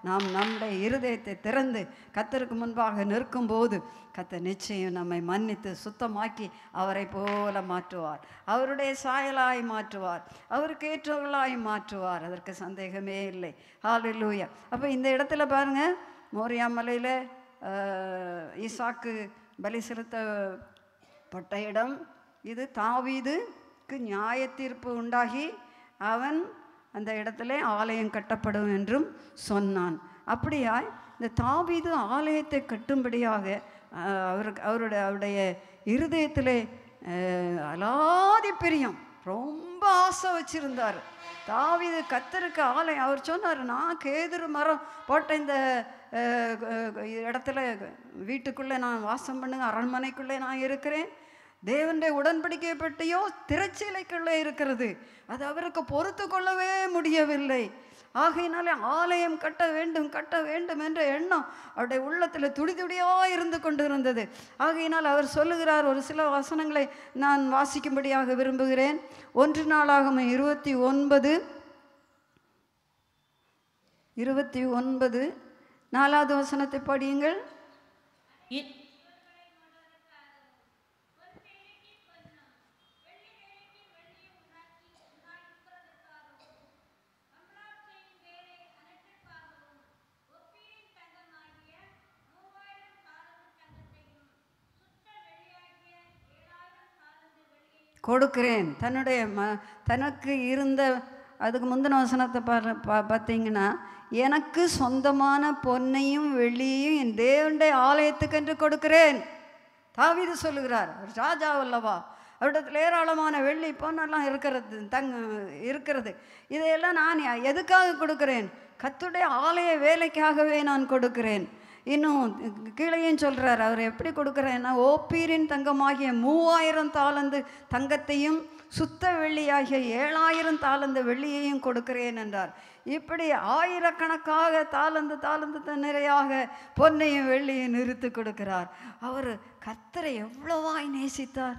நாம் நம்முடைய இருதயத்தை திறந்து கத்தருக்கு முன்பாக நிற்கும் போது கத்த நிச்சயம் நம்மை மன்னித்து சுத்தமாக்கி அவரை போல மாற்றுவார் அவருடைய சாயலாய் மாற்றுவார் அவருக்கு ஏற்றவர்களாய் மாற்றுவார் அதற்கு சந்தேகமே இல்லை லூயா அப்போ இந்த இடத்துல பாருங்கள் மோரியா மலையில் ஈசாக்கு பலி செலுத்தப்பட்ட இடம் இது தாவீதுக்கு நியாய தீர்ப்பு உண்டாகி அவன் அந்த இடத்துல ஆலயம் கட்டப்படும் என்றும் சொன்னான் அப்படியாய் இந்த தாவீது ஆலயத்தை கட்டும்படியாக அவருக்கு அவருடைய அவருடைய இருதயத்திலே அலாதி பிரியம் ரொம்ப ஆசை வச்சுருந்தார் தாவீது கத்தருக்கு ஆலயம் அவர் சொன்னார் நான் கேதுரு மரம் போட்ட இந்த இடத்துல வீட்டுக்குள்ளே நான் வாசம் பண்ணுங்க அரண்மனைக்குள்ளே நான் இருக்கிறேன் தேவனுடைய உடன்படிக்கையை பற்றியோ திரைச்சீலைக்குள்ளே இருக்கிறது அது அவருக்கு பொறுத்து கொள்ளவே முடியவில்லை ஆகையினாலே ஆலயம் கட்ட வேண்டும் கட்ட வேண்டும் என்ற எண்ணம் அவருடைய உள்ளத்தில் துடி துடியாக இருந்து கொண்டு இருந்தது ஆகையினால் அவர் சொல்லுகிறார் ஒரு சில வசனங்களை நான் வாசிக்கும்படியாக விரும்புகிறேன் ஒன்று நாளாகும் இருபத்தி ஒன்பது இருபத்தி ஒன்பது நாலாவது வசனத்தை படியுங்கள் கொடுக்குறேன் தன்னுடைய ம தனக்கு இருந்த அதுக்கு முந்தின வசனத்தை பாரு பா பார்த்தீங்கன்னா எனக்கு சொந்தமான பொன்னையும் வெள்ளியையும் என் தேவனுடைய ஆலயத்துக்கென்று கொடுக்கிறேன் தாவிது சொல்லுகிறார் ராஜா அல்லவா அவரிடத்தில் ஏராளமான வெள்ளி பொன்னெல்லாம் இருக்கிறது தங் இருக்கிறது இதையெல்லாம் நான் எதுக்காக கொடுக்குறேன் கத்துடைய ஆலய வேலைக்காகவே நான் கொடுக்கிறேன் இன்னும் கீழையும் சொல்கிறார் அவர் எப்படி கொடுக்குறேன்னா ஓப்பீரின் தங்கமாகிய மூவாயிரம் தாளந்து தங்கத்தையும் சுத்த வெள்ளியாகிய ஏழாயிரம் தாளந்து வெள்ளியையும் கொடுக்கிறேன் என்றார் இப்படி ஆயிரக்கணக்காக தாளந்து தாளந்து நிறையாக பொன்னையும் வெள்ளியும் நிறுத்து கொடுக்கிறார் அவர் கத்தரை எவ்வளோவாய் நேசித்தார்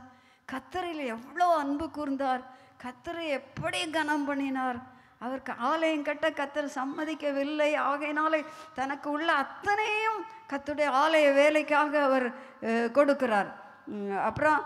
கத்தரையில் எவ்வளோ அன்பு கூர்ந்தார் கத்தரை எப்படி கனம் பண்ணினார் அவருக்கு ஆலயம் கட்ட கத்தர் சம்மதிக்கவில்லை ஆகையினாலே தனக்கு உள்ள அத்தனையும் கத்துடைய ஆலய வேலைக்காக அவர் கொடுக்கிறார் அப்புறம்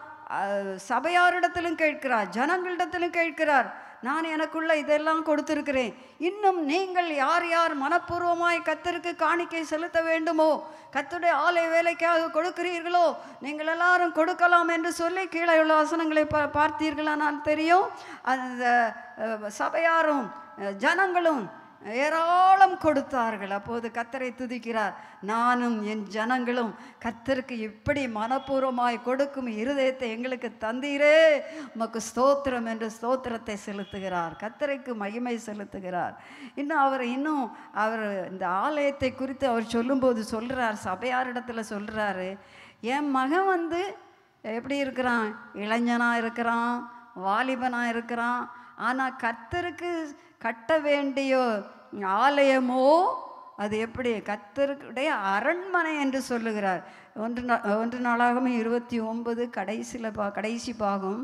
சபையாரிடத்திலும் கேட்கிறார் ஜனங்களிடத்திலும் கேட்கிறார் நான் எனக்குள்ள இதெல்லாம் கொடுத்துருக்கிறேன் இன்னும் நீங்கள் யார் யார் மனப்பூர்வமாய் கத்தருக்கு காணிக்கை செலுத்த வேண்டுமோ கத்துடைய ஆலய வேலைக்காக கொடுக்கிறீர்களோ நீங்கள் எல்லாரும் கொடுக்கலாம் என்று சொல்லி கீழே உள்ள வசனங்களை பா பார்த்தீர்களானால் தெரியும் அந்த சபையாரும் ஜனங்களும் ஏராளம் கொடுத்தார்கள் அப்போது கத்தரை துதிக்கிறார் நானும் என் ஜனங்களும் கத்தருக்கு இப்படி மனப்பூர்வமாய் கொடுக்கும் இருதயத்தை எங்களுக்கு தந்தீரே உமக்கு ஸ்தோத்திரம் என்று ஸ்தோத்திரத்தை செலுத்துகிறார் கத்தரைக்கு மகிமை செலுத்துகிறார் இன்னும் அவர் இன்னும் அவர் இந்த ஆலயத்தை குறித்து அவர் சொல்லும்போது சொல்கிறார் சபையாரிடத்தில் சொல்கிறாரு என் மகன் வந்து எப்படி இருக்கிறான் இளைஞனாக இருக்கிறான் வாலிபனாக இருக்கிறான் ஆனால் கத்தருக்கு கட்ட வேண்டிய ஆலயமோ அது எப்படி கத்தருடைய அரண்மனை என்று சொல்லுகிறார் ஒன்று ஒன்று நாளாகவும் இருபத்தி ஒன்பது கடைசியில் பா கடைசி பாகம்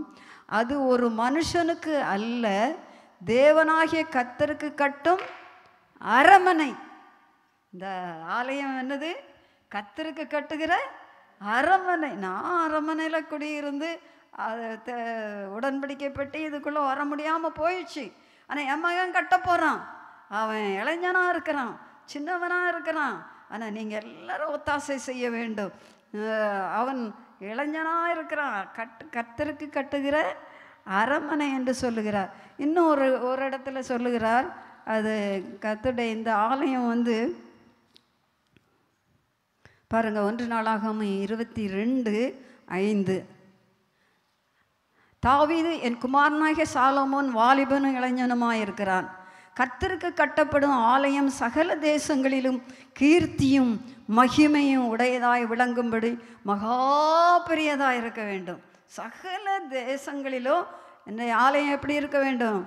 அது ஒரு மனுஷனுக்கு அல்ல தேவனாகிய கத்தருக்கு கட்டும் அரமனை இந்த ஆலயம் என்னது கத்தருக்கு கட்டுகிற அரமனை நான் அரமனையில் குடியிருந்து அதை உடன்படிக்கைப்பட்டு இதுக்குள்ளே வர முடியாமல் போயிடுச்சு ஆனால் என் மகன் கட்ட போகிறான் அவன் இளைஞனாக இருக்கிறான் சின்னவனாக இருக்கிறான் ஆனால் நீங்கள் எல்லாரும் ஒத்தாசை செய்ய வேண்டும் அவன் இளைஞனாக இருக்கிறான் கட் கத்தருக்கு கட்டுகிற அரமனை என்று சொல்லுகிறார் இன்னும் ஒரு ஒரு இடத்துல சொல்லுகிறார் அது கத்துடைய இந்த ஆலயம் வந்து பாருங்கள் ஒன்று நாளாகாமல் இருபத்தி ரெண்டு ஐந்து தாவீது என் குமாரனாகிய சாலமோன் வாலிபனும் இளைஞனுமாயிருக்கிறான் இருக்கிறான் கர்த்தருக்கு கட்டப்படும் ஆலயம் சகல தேசங்களிலும் கீர்த்தியும் மகிமையும் உடையதாய் விளங்கும்படி மகா பெரியதாக இருக்க வேண்டும் சகல தேசங்களிலும் என்னை ஆலயம் எப்படி இருக்க வேண்டும்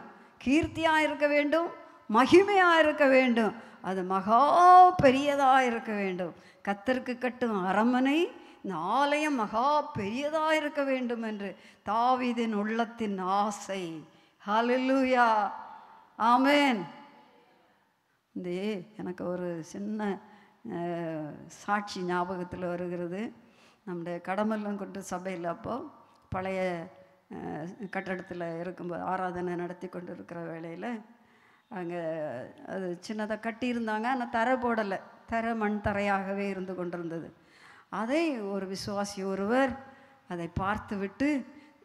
கீர்த்தியாக இருக்க வேண்டும் மகிமையாக இருக்க வேண்டும் அது மகா பெரியதாக இருக்க வேண்டும் கத்தருக்கு கட்டும் அரமனை இந்த ஆலயம் மகா பெரியதாக இருக்க வேண்டும் என்று தாவிதின் உள்ளத்தின் ஆசை ஹலலூயா ஆமேன் இந்த எனக்கு ஒரு சின்ன சாட்சி ஞாபகத்தில் வருகிறது நம்முடைய கடமெல்லாம் கொண்டு சபையில் அப்போ பழைய கட்டடத்தில் இருக்கும்போது ஆராதனை நடத்தி கொண்டு இருக்கிற வேளையில் அங்கே அது சின்னதாக கட்டியிருந்தாங்க ஆனால் தரை போடலை தரை மண் தரையாகவே இருந்து கொண்டிருந்தது அதை ஒரு விசுவாசி ஒருவர் அதை பார்த்துவிட்டு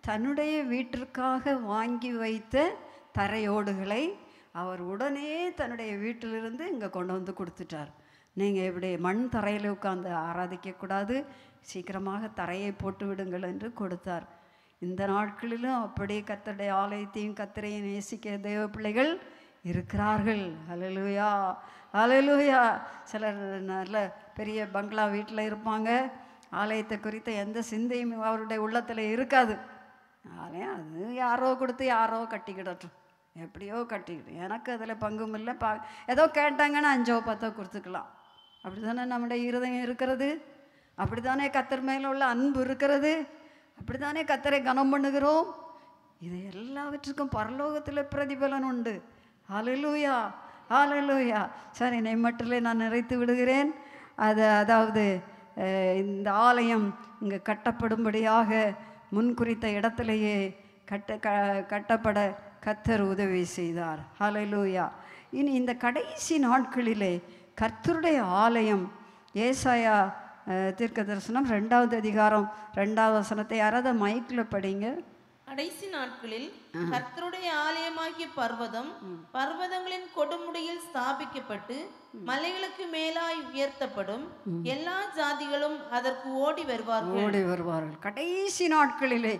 தன்னுடைய வீட்டிற்காக வாங்கி வைத்த தரையோடுகளை அவர் உடனே தன்னுடைய வீட்டிலிருந்து இங்கே கொண்டு வந்து கொடுத்துட்டார் நீங்கள் இப்படி மண் தரையில் உட்காந்து ஆராதிக்கக்கூடாது சீக்கிரமாக தரையை போட்டு விடுங்கள் என்று கொடுத்தார் இந்த நாட்களிலும் அப்படியே கத்தடைய ஆலயத்தையும் கத்திரையும் நேசிக்க தெய்வ பிள்ளைகள் இருக்கிறார்கள் அலலுயா அலலுயா சிலர் நல்ல பெரிய பங்களா வீட்டில் இருப்பாங்க ஆலயத்தை குறித்த எந்த சிந்தையும் அவருடைய உள்ளத்தில் இருக்காது ஆலயம் அது யாரோ கொடுத்து யாரோ கட்டிக்கிடட்டும் எப்படியோ கட்டிக்கிடும் எனக்கு அதில் பங்கும் இல்லை பா ஏதோ கேட்டாங்கன்னா அஞ்சோ பத்தோ கொடுத்துக்கலாம் அப்படி தானே நம்முடைய இருதயம் இருக்கிறது அப்படி தானே கத்தர் மேலே உள்ள அன்பு இருக்கிறது அப்படி தானே கத்தரை கனம் பண்ணுகிறோம் இது எல்லாவற்றுக்கும் பரலோகத்தில் பிரதிபலன் உண்டு ஆலலூயா ஆலலூயா சரி நெய்மட்டிலே நான் நிறைத்து விடுகிறேன் அது அதாவது இந்த ஆலயம் இங்கே கட்டப்படும்படியாக முன்குறித்த இடத்திலேயே கட்ட க கட்டப்பட கத்தர் உதவி செய்தார் ஹலலூயா இனி இந்த கடைசி நாட்களிலே கர்த்தருடைய ஆலயம் ஏசாயா தீர்க்க தரிசனம் ரெண்டாவது அதிகாரம் ரெண்டாவது வசனத்தை யாராவது மைக்கில் படிங்க கடைசி நாட்களில் கர்த்தருடைய ஆலயமாகிய பர்வதம் பர்வதங்களின் கொடுமுடியில் ஸ்தாபிக்கப்பட்டு மலைகளுக்கு மேலாய் உயர்த்தப்படும் எல்லா ஜாதிகளும் அதற்கு ஓடி வருவார்கள் ஓடி வருவார்கள் கடைசி நாட்களிலே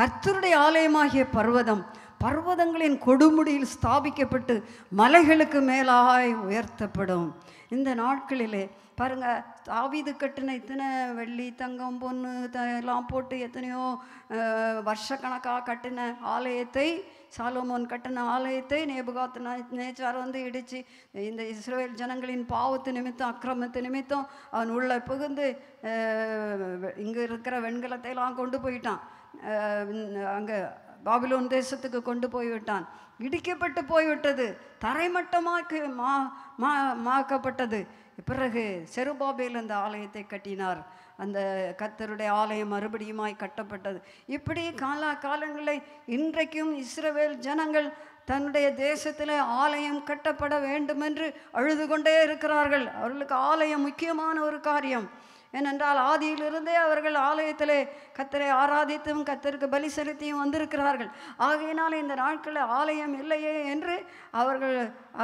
கர்த்தருடைய ஆலயமாகிய பர்வதம் பர்வதங்களின் கொடுமுடியில் ஸ்தாபிக்கப்பட்டு மலைகளுக்கு மேலாய் உயர்த்தப்படும் இந்த நாட்களிலே பாருங்க தாவிது கட்டின இத்தனை வெள்ளி தங்கம் பொண்ணு எல்லாம் போட்டு எத்தனையோ வருஷக்கணக்காக கட்டின ஆலயத்தை சாலோமோன் கட்டின ஆலயத்தை நேபுகாத்து நேச்சார் வந்து இடித்து இந்த இஸ்ரேல் ஜனங்களின் பாவத்து நிமித்தம் அக்கிரமத்து நிமித்தம் அவன் உள்ளே புகுந்து இங்கே இருக்கிற வெண்கலத்தையெல்லாம் கொண்டு போயிட்டான் அங்கே பாபிலோன் தேசத்துக்கு கொண்டு போய்விட்டான் இடிக்கப்பட்டு போய்விட்டது தரைமட்டமாக மா மா மாக்கப்பட்டது பிறகு செருபாபேல் அந்த ஆலயத்தை கட்டினார் அந்த கத்தருடைய ஆலயம் மறுபடியுமாய் கட்டப்பட்டது இப்படி காலா காலங்களில் இன்றைக்கும் இஸ்ரவேல் ஜனங்கள் தன்னுடைய தேசத்தில் ஆலயம் கட்டப்பட வேண்டும் என்று அழுது கொண்டே இருக்கிறார்கள் அவர்களுக்கு ஆலயம் முக்கியமான ஒரு காரியம் ஏனென்றால் ஆதியிலிருந்தே அவர்கள் ஆலயத்திலே கத்தரை ஆராதித்தும் கத்தருக்கு பலி செலுத்தியும் வந்திருக்கிறார்கள் ஆகையினால் இந்த நாட்களில் ஆலயம் இல்லையே என்று அவர்கள்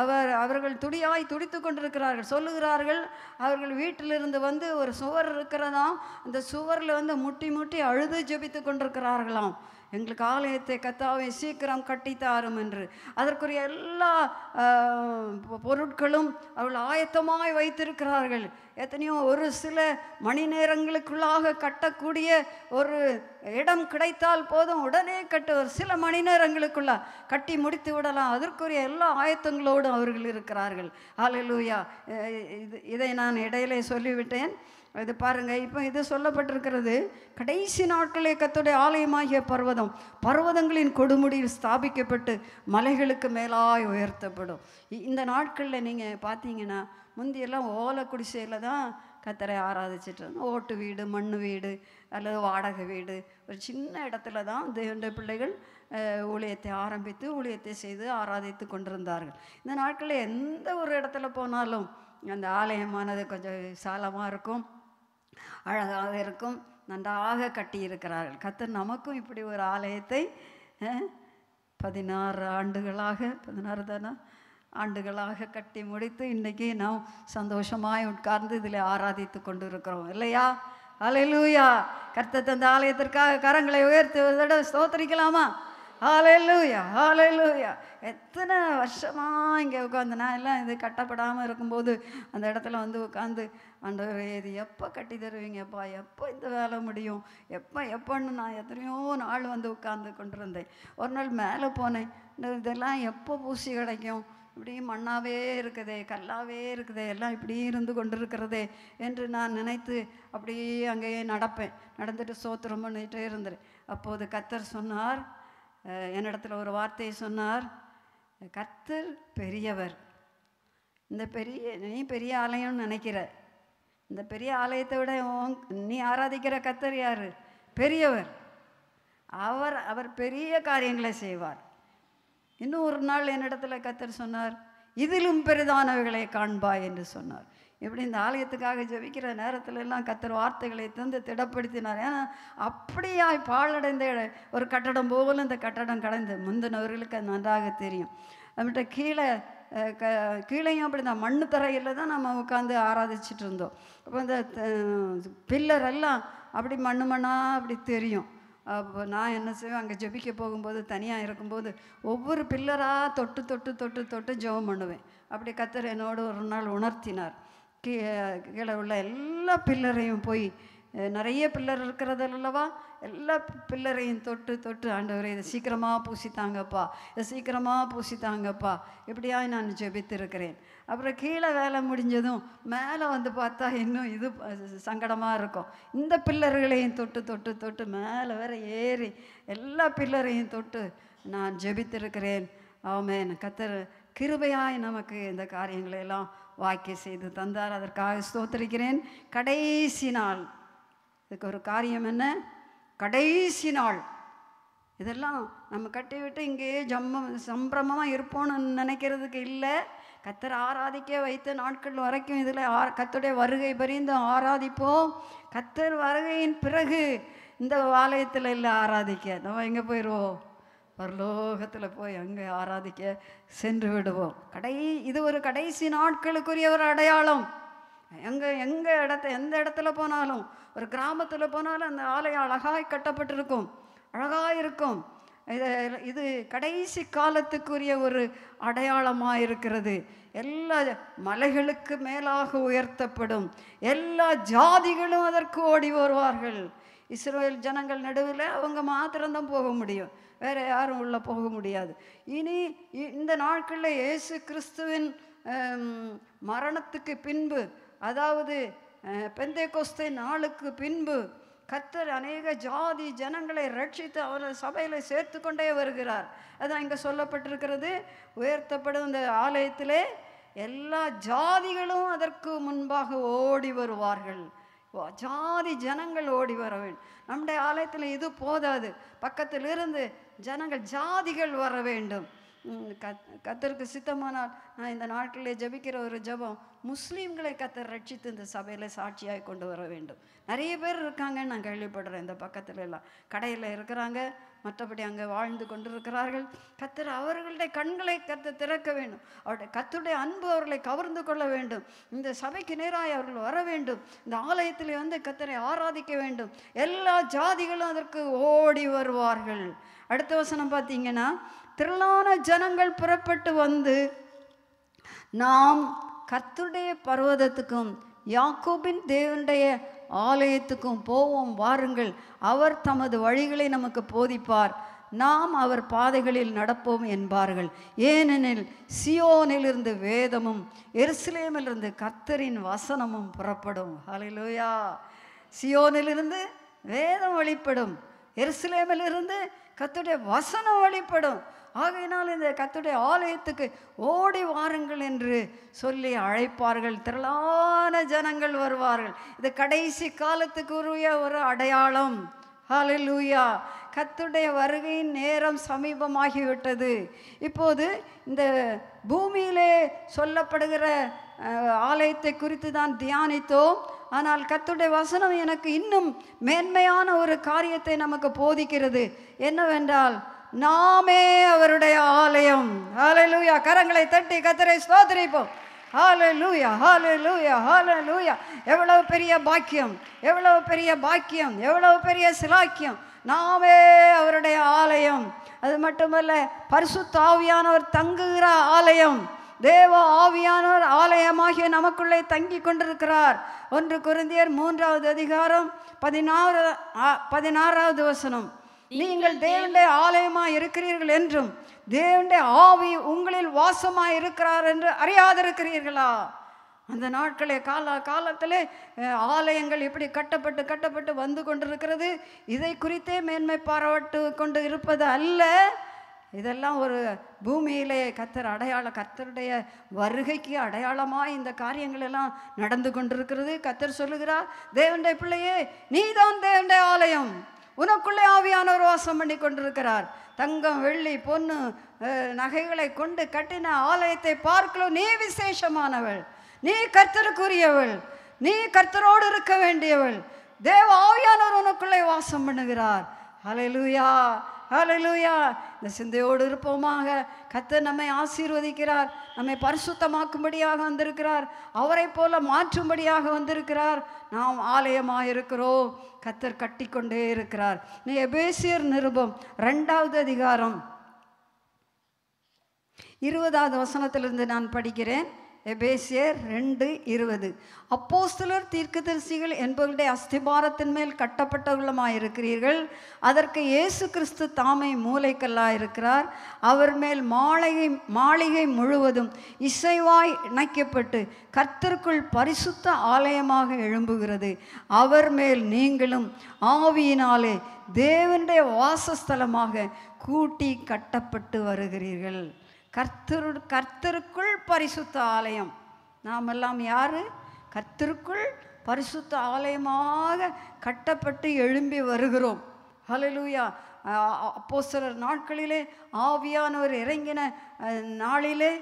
அவர் அவர்கள் துடியாய் துடித்து கொண்டிருக்கிறார்கள் சொல்லுகிறார்கள் அவர்கள் வீட்டிலிருந்து வந்து ஒரு சுவர் இருக்கிறதாம் அந்த சுவரில் வந்து முட்டி முட்டி அழுது ஜெபித்து கொண்டிருக்கிறார்களாம் எங்களுக்கு ஆலயத்தை கத்தாவை சீக்கிரம் கட்டித்தாரும் என்று அதற்குரிய எல்லா பொருட்களும் அவள் ஆயத்தமாய் வைத்திருக்கிறார்கள் எத்தனையோ ஒரு சில மணி நேரங்களுக்குள்ளாக கட்டக்கூடிய ஒரு இடம் கிடைத்தால் போதும் உடனே கட்டு ஒரு சில மணி நேரங்களுக்குள்ள கட்டி முடித்து விடலாம் அதற்குரிய எல்லா ஆயத்தங்களோடும் அவர்கள் இருக்கிறார்கள் ஆலலூயா இது இதை நான் இடையிலே சொல்லிவிட்டேன் இது பாருங்கள் இப்போ இது சொல்லப்பட்டிருக்கிறது கடைசி நாட்களே கத்துடைய ஆலயமாகிய பர்வதம் பர்வதங்களின் கொடுமுடியில் ஸ்தாபிக்கப்பட்டு மலைகளுக்கு மேலாய் உயர்த்தப்படும் இந்த நாட்களில் நீங்கள் பார்த்தீங்கன்னா முந்தியெல்லாம் ஓலை குடிசையில் தான் கத்தரை ஆராதிச்சிட்டு ஓட்டு வீடு மண் வீடு அல்லது வாடகை வீடு ஒரு சின்ன இடத்துல தான் தேவண்ட பிள்ளைகள் ஊழியத்தை ஆரம்பித்து ஊழியத்தை செய்து ஆராதித்து கொண்டிருந்தார்கள் இந்த நாட்களில் எந்த ஒரு இடத்துல போனாலும் அந்த ஆலயமானது கொஞ்சம் விசாலமாக இருக்கும் அழகாக இருக்கும் நன்றாக கட்டியிருக்கிறார்கள் கத்தர் நமக்கும் இப்படி ஒரு ஆலயத்தை பதினாறு ஆண்டுகளாக பதினாறு தானா ஆண்டுகளாக கட்டி முடித்து இன்றைக்கி நாம் சந்தோஷமாய் உட்கார்ந்து இதில் ஆராதித்து கொண்டு இருக்கிறோம் இல்லையா அலையலூயா கர்த்த தந்த ஆலயத்திற்காக கரங்களை உயர்த்துவதோட ஸ்தோத்திரிக்கலாமா ஆலையலூயா ஆலையலூயா எத்தனை வருஷமாக இங்கே உட்காந்து நான் எல்லாம் இது கட்டப்படாமல் இருக்கும்போது அந்த இடத்துல வந்து உட்காந்து ஆண்டவரே இது எப்போ கட்டி தருவீங்கப்பா எப்போ இந்த வேலை முடியும் எப்போ எப்போன்னு நான் எத்தனையோ நாள் வந்து உட்காந்து கொண்டிருந்தேன் ஒரு நாள் மேலே போனேன் இதெல்லாம் எப்போ பூசி கிடைக்கும் இப்படி மண்ணாகவே இருக்குதே கல்லாகவே இருக்குதே எல்லாம் இப்படி இருந்து இருக்கிறதே என்று நான் நினைத்து அப்படியே அங்கேயே நடப்பேன் நடந்துட்டு சோத்திரம் பண்ணிகிட்டே இருந்தேன் அப்போது கத்தர் சொன்னார் என்னிடத்துல ஒரு வார்த்தையை சொன்னார் கத்தர் பெரியவர் இந்த பெரிய நீ பெரிய ஆலயம்னு நினைக்கிற இந்த பெரிய ஆலயத்தை விட நீ ஆராதிக்கிற கத்தர் யார் பெரியவர் அவர் அவர் பெரிய காரியங்களை செய்வார் இன்னும் ஒரு நாள் என்னிடத்தில் கத்தர் சொன்னார் இதிலும் பெரிதானவைகளை காண்பாய் என்று சொன்னார் இப்படி இந்த ஆலயத்துக்காக ஜபிக்கிற நேரத்துல எல்லாம் கத்தர் வார்த்தைகளை தந்து திடப்படுத்தினார் ஏன்னா அப்படியாய் பாழடைந்த ஒரு கட்டடம் போகல இந்த கட்டடம் கடந்து முந்தினவர்களுக்கு அது நன்றாக தெரியும் மட்டும் கீழே க கீழேயும் அப்படி தான் மண்ணு தரையில் தான் நம்ம உட்காந்து ஆராதிச்சிட்டு இருந்தோம் அப்போ இந்த பில்லர் எல்லாம் அப்படி மண்ணு மண்ணாக அப்படி தெரியும் அப்போ நான் என்ன செய்வேன் அங்கே ஜெபிக்க போகும்போது தனியாக இருக்கும்போது ஒவ்வொரு பில்லராக தொட்டு தொட்டு தொட்டு தொட்டு ஜெபம் பண்ணுவேன் அப்படி கத்தர் என்னோடு ஒரு நாள் உணர்த்தினார் கீழே உள்ள எல்லா பில்லரையும் போய் நிறைய பில்லர் இருக்கிறதல்லவா எல்லா பில்லரையும் தொட்டு தொட்டு ஆண்டவரை இதை சீக்கிரமாக பூசித்தாங்கப்பா இதை சீக்கிரமாக பூசித்தாங்கப்பா இப்படியாக நான் ஜெபித்திருக்கிறேன் அப்புறம் கீழே வேலை முடிஞ்சதும் மேலே வந்து பார்த்தா இன்னும் இது சங்கடமாக இருக்கும் இந்த பில்லர்களையும் தொட்டு தொட்டு தொட்டு மேலே வேற ஏறி எல்லா பில்லரையும் தொட்டு நான் ஜெபித்திருக்கிறேன் ஆமேன் கத்தர் கிருபையாய் நமக்கு இந்த காரியங்களை எல்லாம் வாக்கிய செய்து தந்தார் அதற்காக ஸ்தோத்திருக்கிறேன் கடைசி நாள் இதுக்கு ஒரு காரியம் என்ன கடைசி நாள் இதெல்லாம் நம்ம கட்டி விட்டு இங்கேயே ஜம்ம சம்பிரமமாக இருப்போம்னு நினைக்கிறதுக்கு இல்லை கத்தரை ஆராதிக்க வைத்த நாட்கள் வரைக்கும் இதில் ஆ கத்தருடைய வருகை பறிந்து ஆராதிப்போம் கத்தர் வருகையின் பிறகு இந்த ஆலயத்தில் இல்லை ஆராதிக்க நம்ம எங்கே போயிடுவோம் பரலோகத்தில் போய் அங்கே ஆராதிக்க சென்று விடுவோம் கடை இது ஒரு கடைசி நாட்களுக்குரிய ஒரு அடையாளம் எங்கே எங்கே இடத்த எந்த இடத்துல போனாலும் ஒரு கிராமத்தில் போனாலும் அந்த ஆலயம் அழகாய் கட்டப்பட்டிருக்கும் அழகாக இருக்கும் இது இது கடைசி காலத்துக்குரிய ஒரு அடையாளமாக இருக்கிறது எல்லா மலைகளுக்கு மேலாக உயர்த்தப்படும் எல்லா ஜாதிகளும் அதற்கு ஓடி வருவார்கள் இஸ்ரோவேல் ஜனங்கள் நடுவில் அவங்க மாத்திரம்தான் போக முடியும் வேறு யாரும் உள்ளே போக முடியாது இனி இந்த நாட்களில் இயேசு கிறிஸ்துவின் மரணத்துக்கு பின்பு அதாவது பெந்தை கொஸ்தை நாளுக்கு பின்பு கத்தர் அநேக ஜாதி ஜனங்களை ரட்சித்து அவர் சபையில் சேர்த்து கொண்டே வருகிறார் அதான் இங்கே சொல்லப்பட்டிருக்கிறது உயர்த்தப்படும் இந்த ஆலயத்திலே எல்லா ஜாதிகளும் அதற்கு முன்பாக ஓடி வருவார்கள் ஜாதி ஜனங்கள் ஓடி வர வேண்டும் நம்முடைய ஆலயத்தில் இது போதாது பக்கத்தில் இருந்து ஜனங்கள் ஜாதிகள் வர வேண்டும் கத் கத்தருக்கு சித்தமானால் நான் இந்த நாட்டிலே ஜபிக்கிற ஒரு ஜபம் முஸ்லீம்களை கத்தர் ரட்சித்து இந்த சபையில் சாட்சியாக கொண்டு வர வேண்டும் நிறைய பேர் இருக்காங்கன்னு நான் கேள்விப்படுறேன் இந்த பக்கத்துல எல்லாம் கடையில் இருக்கிறாங்க மற்றபடி அங்கே வாழ்ந்து கொண்டிருக்கிறார்கள் கத்தர் அவர்களுடைய கண்களை கத்த திறக்க வேண்டும் அவருடைய கத்துடைய அன்பு அவர்களை கவர்ந்து கொள்ள வேண்டும் இந்த சபைக்கு நேராக அவர்கள் வர வேண்டும் இந்த ஆலயத்தில் வந்து கத்தரை ஆராதிக்க வேண்டும் எல்லா ஜாதிகளும் அதற்கு ஓடி வருவார்கள் அடுத்த வசனம் பார்த்தீங்கன்னா திரளான ஜனங்கள் புறப்பட்டு வந்து நாம் கத்துடைய பர்வதத்துக்கும் யாக்கோபின் தேவனுடைய ஆலயத்துக்கும் போவோம் வாருங்கள் அவர் தமது வழிகளை நமக்கு போதிப்பார் நாம் அவர் பாதைகளில் நடப்போம் என்பார்கள் ஏனெனில் சியோனிலிருந்து வேதமும் எருசலேமிலிருந்து கத்தரின் வசனமும் புறப்படும் ஹலிலோயா சியோனிலிருந்து வேதம் வழிபடும் எருசலேமிலிருந்து கத்துடைய வசனம் வழிபடும் ஆகையினால் இந்த கத்துடைய ஆலயத்துக்கு ஓடி வாருங்கள் என்று சொல்லி அழைப்பார்கள் திரளான ஜனங்கள் வருவார்கள் இது கடைசி காலத்துக்கு உரிய ஒரு அடையாளம் ஹலலூயா கத்துடைய வருகையின் நேரம் சமீபமாகிவிட்டது இப்போது இந்த பூமியிலே சொல்லப்படுகிற ஆலயத்தை குறித்து தான் தியானித்தோம் ஆனால் கத்துடைய வசனம் எனக்கு இன்னும் மேன்மையான ஒரு காரியத்தை நமக்கு போதிக்கிறது என்னவென்றால் நாமே அவருடைய ஆலயம் ஹாலே லூயா கரங்களை தட்டி கத்தரை சோதரிப்போம் ஹாலே லூயா ஹாலே லூயா ஹாலே லூயா எவ்வளவு பெரிய பாக்கியம் எவ்வளவு பெரிய பாக்கியம் எவ்வளவு பெரிய சிலாக்கியம் நாமே அவருடைய ஆலயம் அது மட்டுமல்ல தாவியானவர் தங்குகிற ஆலயம் தேவ ஆவியானோர் ஆலயமாகிய நமக்குள்ளே தங்கி கொண்டிருக்கிறார் ஒன்று குருந்தியர் மூன்றாவது அதிகாரம் பதினாறு பதினாறாவது வசனம் நீங்கள் தேவனுடைய ஆலயமா இருக்கிறீர்கள் என்றும் தேவனுடைய ஆவி உங்களில் வாசமா இருக்கிறார் என்று அறியாதிருக்கிறீர்களா அந்த நாட்களே கால காலத்திலே ஆலயங்கள் இப்படி கட்டப்பட்டு கட்டப்பட்டு வந்து கொண்டிருக்கிறது இதை குறித்தே மேன்மை பாராட்டு கொண்டு இருப்பது அல்ல இதெல்லாம் ஒரு பூமியிலே கத்தர் அடையாள கத்தருடைய வருகைக்கு அடையாளமாக இந்த காரியங்கள் எல்லாம் நடந்து கொண்டிருக்கிறது கத்தர் சொல்லுகிறார் தேவனுடைய பிள்ளையே நீதான் தேவனுடைய ஆலயம் உனக்குள்ளே ஆவியானவர் வாசம் பண்ணி கொண்டிருக்கிறார் தங்கம் வெள்ளி பொண்ணு நகைகளை கொண்டு கட்டின ஆலயத்தை பார்க்கலாம் நீ விசேஷமானவள் நீ கர்த்தருக்குரியவள் நீ கர்த்தரோடு இருக்க வேண்டியவள் தேவ ஆவியானவர் உனக்குள்ளே வாசம் பண்ணுகிறார் அலையலூயா ஹலலூயா இந்த சிந்தையோடு இருப்போமாக கத்தர் நம்மை ஆசீர்வதிக்கிறார் நம்மை பரிசுத்தமாக்கும்படியாக வந்திருக்கிறார் அவரை போல மாற்றும்படியாக வந்திருக்கிறார் நாம் ஆலயமாக இருக்கிறோம் கத்தர் கட்டிக்கொண்டே இருக்கிறார் நீ எபேசியர் நிருபம் ரெண்டாவது அதிகாரம் இருபதாவது வசனத்திலிருந்து நான் படிக்கிறேன் எபேசியர் ரெண்டு இருபது அப்போஸ்தலர் தீர்க்கதரிசிகள் என்பவருடைய அஸ்திபாரத்தின் மேல் இருக்கிறீர்கள் அதற்கு இயேசு கிறிஸ்து தாமை இருக்கிறார் அவர் மேல் மாளிகை மாளிகை முழுவதும் இசைவாய் இணைக்கப்பட்டு கர்த்தருக்குள் பரிசுத்த ஆலயமாக எழும்புகிறது அவர் மேல் நீங்களும் ஆவியினாலே தேவனுடைய வாசஸ்தலமாக கூட்டி கட்டப்பட்டு வருகிறீர்கள் கர்த்தரு கர்த்தருக்குள் பரிசுத்த ஆலயம் நாம் எல்லாம் யார் கர்த்தருக்குள் பரிசுத்த ஆலயமாக கட்டப்பட்டு எழும்பி வருகிறோம் ஹலலூயா அப்போ சில நாட்களிலே ஆவியானவர் இறங்கின நாளிலே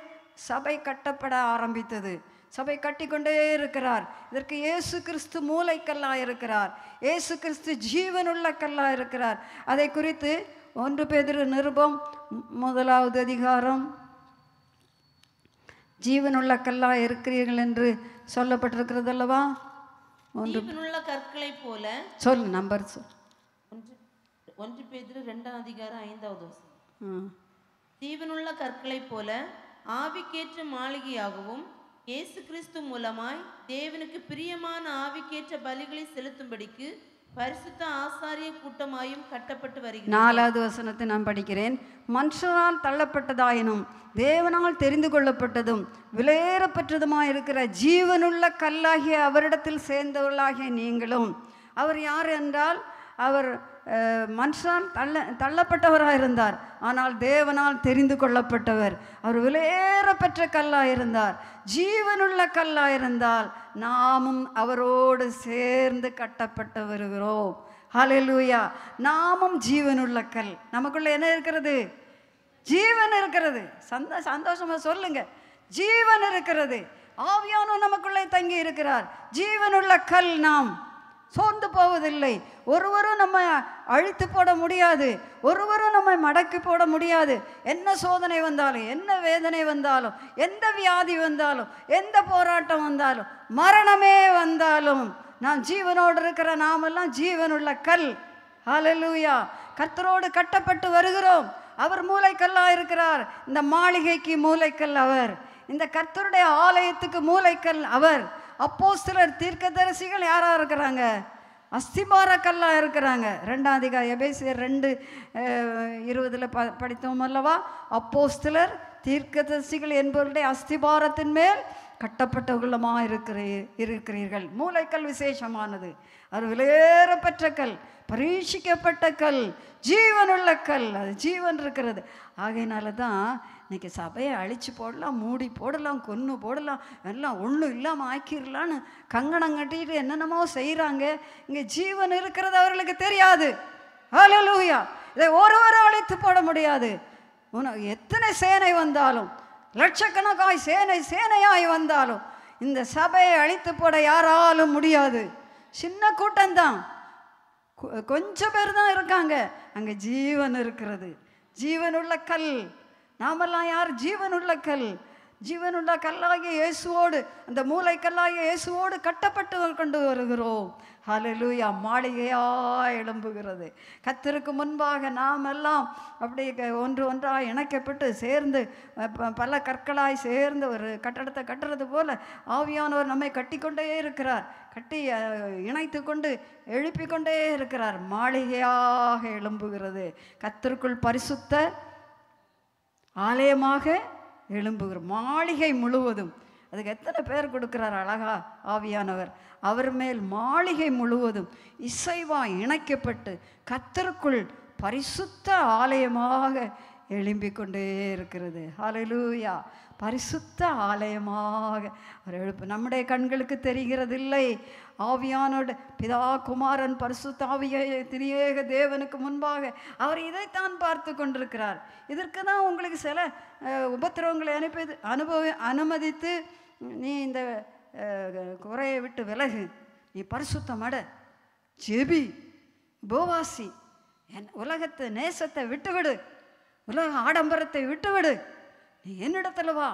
சபை கட்டப்பட ஆரம்பித்தது சபை கட்டிக்கொண்டே இருக்கிறார் இதற்கு இயேசு கிறிஸ்து மூளைக்கல்லாக இருக்கிறார் இயேசு கிறிஸ்து ஜீவனுள்ள கல்லாக இருக்கிறார் அதை குறித்து ஒன்று பேதிரு நிருபம் முதலாவது அதிகாரம் ஜீவனுள்ள கல்லா இருக்கிறீர்கள் என்று சொல்லப்பட்டிருக்கிறது அல்லவா ஒன்று கற்களை போல சொல் நம்பர் சொல் ஒன்று ஒன்று பேதிரு ரெண்டாம் அதிகாரம் ஐந்தாவது ஜீவனுள்ள கற்களை போல ஆவிக்கேற்ற மாளிகையாகவும் இயேசு கிறிஸ்து மூலமாய் தேவனுக்கு பிரியமான ஆவிக்கேற்ற பலிகளை செலுத்தும்படிக்கு பரிசுத்த ஆசாரிய கூட்டமாயும் கட்டப்பட்டு வருகிறது நாலாவது வசனத்தை நான் படிக்கிறேன் மனுஷனால் தள்ளப்பட்டதாயினும் தேவனால் தெரிந்து கொள்ளப்பட்டதும் விலையேறப்பட்டதுமாக இருக்கிற ஜீவனுள்ள கல்லாகிய அவரிடத்தில் சேர்ந்தவர்களாகிய நீங்களும் அவர் யார் என்றால் அவர் மனுஷன் தள்ள தள்ளப்பட்டவராக இருந்தார் ஆனால் தேவனால் தெரிந்து கொள்ளப்பட்டவர் அவர் விலையேற பெற்ற கல்லாக இருந்தார் ஜீவனுள்ள கல்லாக இருந்தால் நாமும் அவரோடு சேர்ந்து கட்டப்பட்டு வருகிறோம் ஹலெலூயா நாமும் ஜீவனுள்ள கல் நமக்குள்ள என்ன இருக்கிறது ஜீவன் இருக்கிறது சந்தோ சந்தோஷமாக சொல்லுங்க ஜீவன் இருக்கிறது ஆவியானோ நமக்குள்ளே தங்கி இருக்கிறார் ஜீவனுள்ள கல் நாம் சோர்ந்து போவதில்லை ஒருவரும் நம்ம அழித்து போட முடியாது ஒருவரும் நம்மை மடக்கி போட முடியாது என்ன சோதனை வந்தாலும் என்ன வேதனை வந்தாலும் எந்த வியாதி வந்தாலும் எந்த போராட்டம் வந்தாலும் மரணமே வந்தாலும் நான் ஜீவனோடு இருக்கிற நாமெல்லாம் ஜீவனுள்ள கல் ஹலலூயா கத்தரோடு கட்டப்பட்டு வருகிறோம் அவர் மூளைக்கல்லாக இருக்கிறார் இந்த மாளிகைக்கு மூளைக்கல் அவர் இந்த கர்த்தருடைய ஆலயத்துக்கு மூளைக்கல் அவர் அப்போ சிலர் தீர்க்கதரிசிகள் யாராக இருக்கிறாங்க கல்லாக இருக்கிறாங்க ரெண்டாம் அதிகாரி எபேசியர் ரெண்டு இருபதில் ப படித்தோம் அல்லவா அப்போ சிலர் தீர்க்கதரிசிகள் என்பவருடைய அஸ்திபாரத்தின் மேல் கட்டப்பட்டவர்களமாக இருக்கிறீ இருக்கிறீர்கள் மூளைக்கல் விசேஷமானது அது விலையேறப்பெற்ற கல் பரீட்சிக்கப்பட்ட கல் ஜீவனுள்ள கல் அது ஜீவன் இருக்கிறது ஆகையினால தான் இன்றைக்கி சபையை அழித்து போடலாம் மூடி போடலாம் கொன்று போடலாம் எல்லாம் ஒன்றும் இல்லாமல் ஆக்கிடலான்னு கங்கணம் கட்டிட்டு என்னென்னமோ செய்கிறாங்க இங்கே ஜீவன் இருக்கிறது அவர்களுக்கு தெரியாது ஹலோ லூயா இதை ஒருவரை அழைத்து போட முடியாது உனக்கு எத்தனை சேனை வந்தாலும் லட்சக்கணக்காய் சேனை சேனையாய் வந்தாலும் இந்த சபையை அழித்து போட யாராலும் முடியாது சின்ன கூட்டம்தான் கொஞ்சம் பேர் தான் இருக்காங்க அங்கே ஜீவன் இருக்கிறது ஜீவனுள்ள கல் நாமெல்லாம் யார் ஜீவனுள்ள கல் ஜீவனுள்ள கல்லாகிய இயேசுவோடு அந்த மூளை கல்லாகிய இயேசுவோடு கட்டப்பட்டு கொண்டு வருகிறோம் ஹலலூயா மாளிகையா எழும்புகிறது கத்திற்கு முன்பாக நாம் எல்லாம் அப்படி ஒன்று ஒன்றாக இணைக்கப்பட்டு சேர்ந்து பல கற்களாய் சேர்ந்து ஒரு கட்டடத்தை கட்டுறது போல ஆவியானவர் நம்மை கட்டிக்கொண்டே இருக்கிறார் கட்டி இணைத்து கொண்டு எழுப்பிக்கொண்டே இருக்கிறார் மாளிகையாக எழும்புகிறது கத்திற்குள் பரிசுத்த ஆலயமாக எழும்புகிறோம் மாளிகை முழுவதும் அதுக்கு எத்தனை பேர் கொடுக்குறார் அழகா ஆவியானவர் அவர் மேல் மாளிகை முழுவதும் இசைவா இணைக்கப்பட்டு கத்தருக்குள் பரிசுத்த ஆலயமாக எழும்பிக் கொண்டே இருக்கிறது ஹலலூயா பரிசுத்த ஆலயமாக அவர் எழுப்பு நம்முடைய கண்களுக்கு தெரிகிறதில்லை ஆவியானோட பிதா குமாரன் பரிசுத்த ஆவிய திரியேக தேவனுக்கு முன்பாக அவர் இதைத்தான் பார்த்து கொண்டிருக்கிறார் இதற்கு தான் உங்களுக்கு சில உபத்திரவங்களை அனுப்பி அனுபவி அனுமதித்து நீ இந்த குறையை விட்டு விலகு நீ பரிசுத்தமட ஜெபி போவாசி என் உலகத்தை நேசத்தை விட்டுவிடு உலக ஆடம்பரத்தை விட்டுவிடு நீ என்னிடத்தில் வா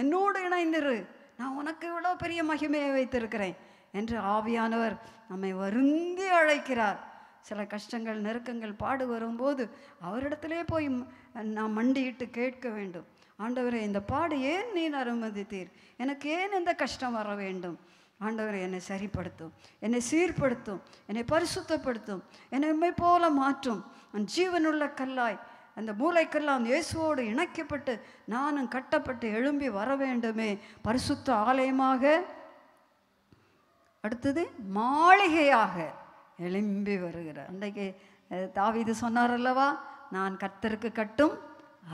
என்னோடு இணைந்திரு நான் உனக்கு இவ்வளோ பெரிய மகிமையை வைத்திருக்கிறேன் என்று ஆவியானவர் நம்மை வருந்தி அழைக்கிறார் சில கஷ்டங்கள் நெருக்கங்கள் பாடு வரும்போது அவரிடத்திலே போய் நான் மண்டியிட்டு கேட்க வேண்டும் ஆண்டவரே இந்த பாடு ஏன் நீ அனுமதித்தீர் எனக்கு ஏன் இந்த கஷ்டம் வர வேண்டும் ஆண்டவர் என்னை சரிப்படுத்தும் என்னை சீர்படுத்தும் என்னை பரிசுத்தப்படுத்தும் என்னை உண்மை போல மாற்றும் என் ஜீவனுள்ள கல்லாய் அந்த மூளைக்கெல்லாம் இயேசுவோடு இணைக்கப்பட்டு நானும் கட்டப்பட்டு எழும்பி வர வேண்டுமே பரிசுத்த ஆலயமாக அடுத்தது மாளிகையாக எழும்பி வருகிறார் அன்றைக்கு தாவிது சொன்னார் அல்லவா நான் கத்தருக்கு கட்டும்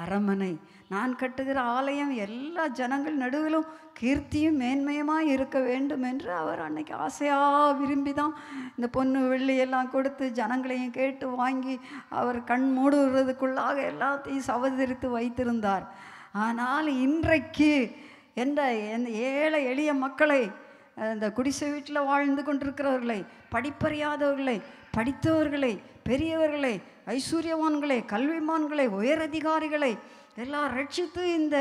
அரமனை நான் கட்டுகிற ஆலயம் எல்லா ஜனங்கள் நடுவிலும் கீர்த்தியும் மேன்மையுமாக இருக்க வேண்டும் என்று அவர் அன்னைக்கு ஆசையாக விரும்பி தான் இந்த பொண்ணு வெள்ளியெல்லாம் கொடுத்து ஜனங்களையும் கேட்டு வாங்கி அவர் கண் மூடுறதுக்குள்ளாக எல்லாத்தையும் சவதரித்து வைத்திருந்தார் ஆனால் இன்றைக்கு என்ற ஏழை எளிய மக்களை இந்த குடிசை வீட்டில் வாழ்ந்து கொண்டிருக்கிறவர்களை படிப்பறியாதவர்களை படித்தவர்களை பெரியவர்களை ஐஸ்வர்யவான்களை கல்விமான்களை உயரதிகாரிகளை எல்லாம் ரட்சித்து இந்த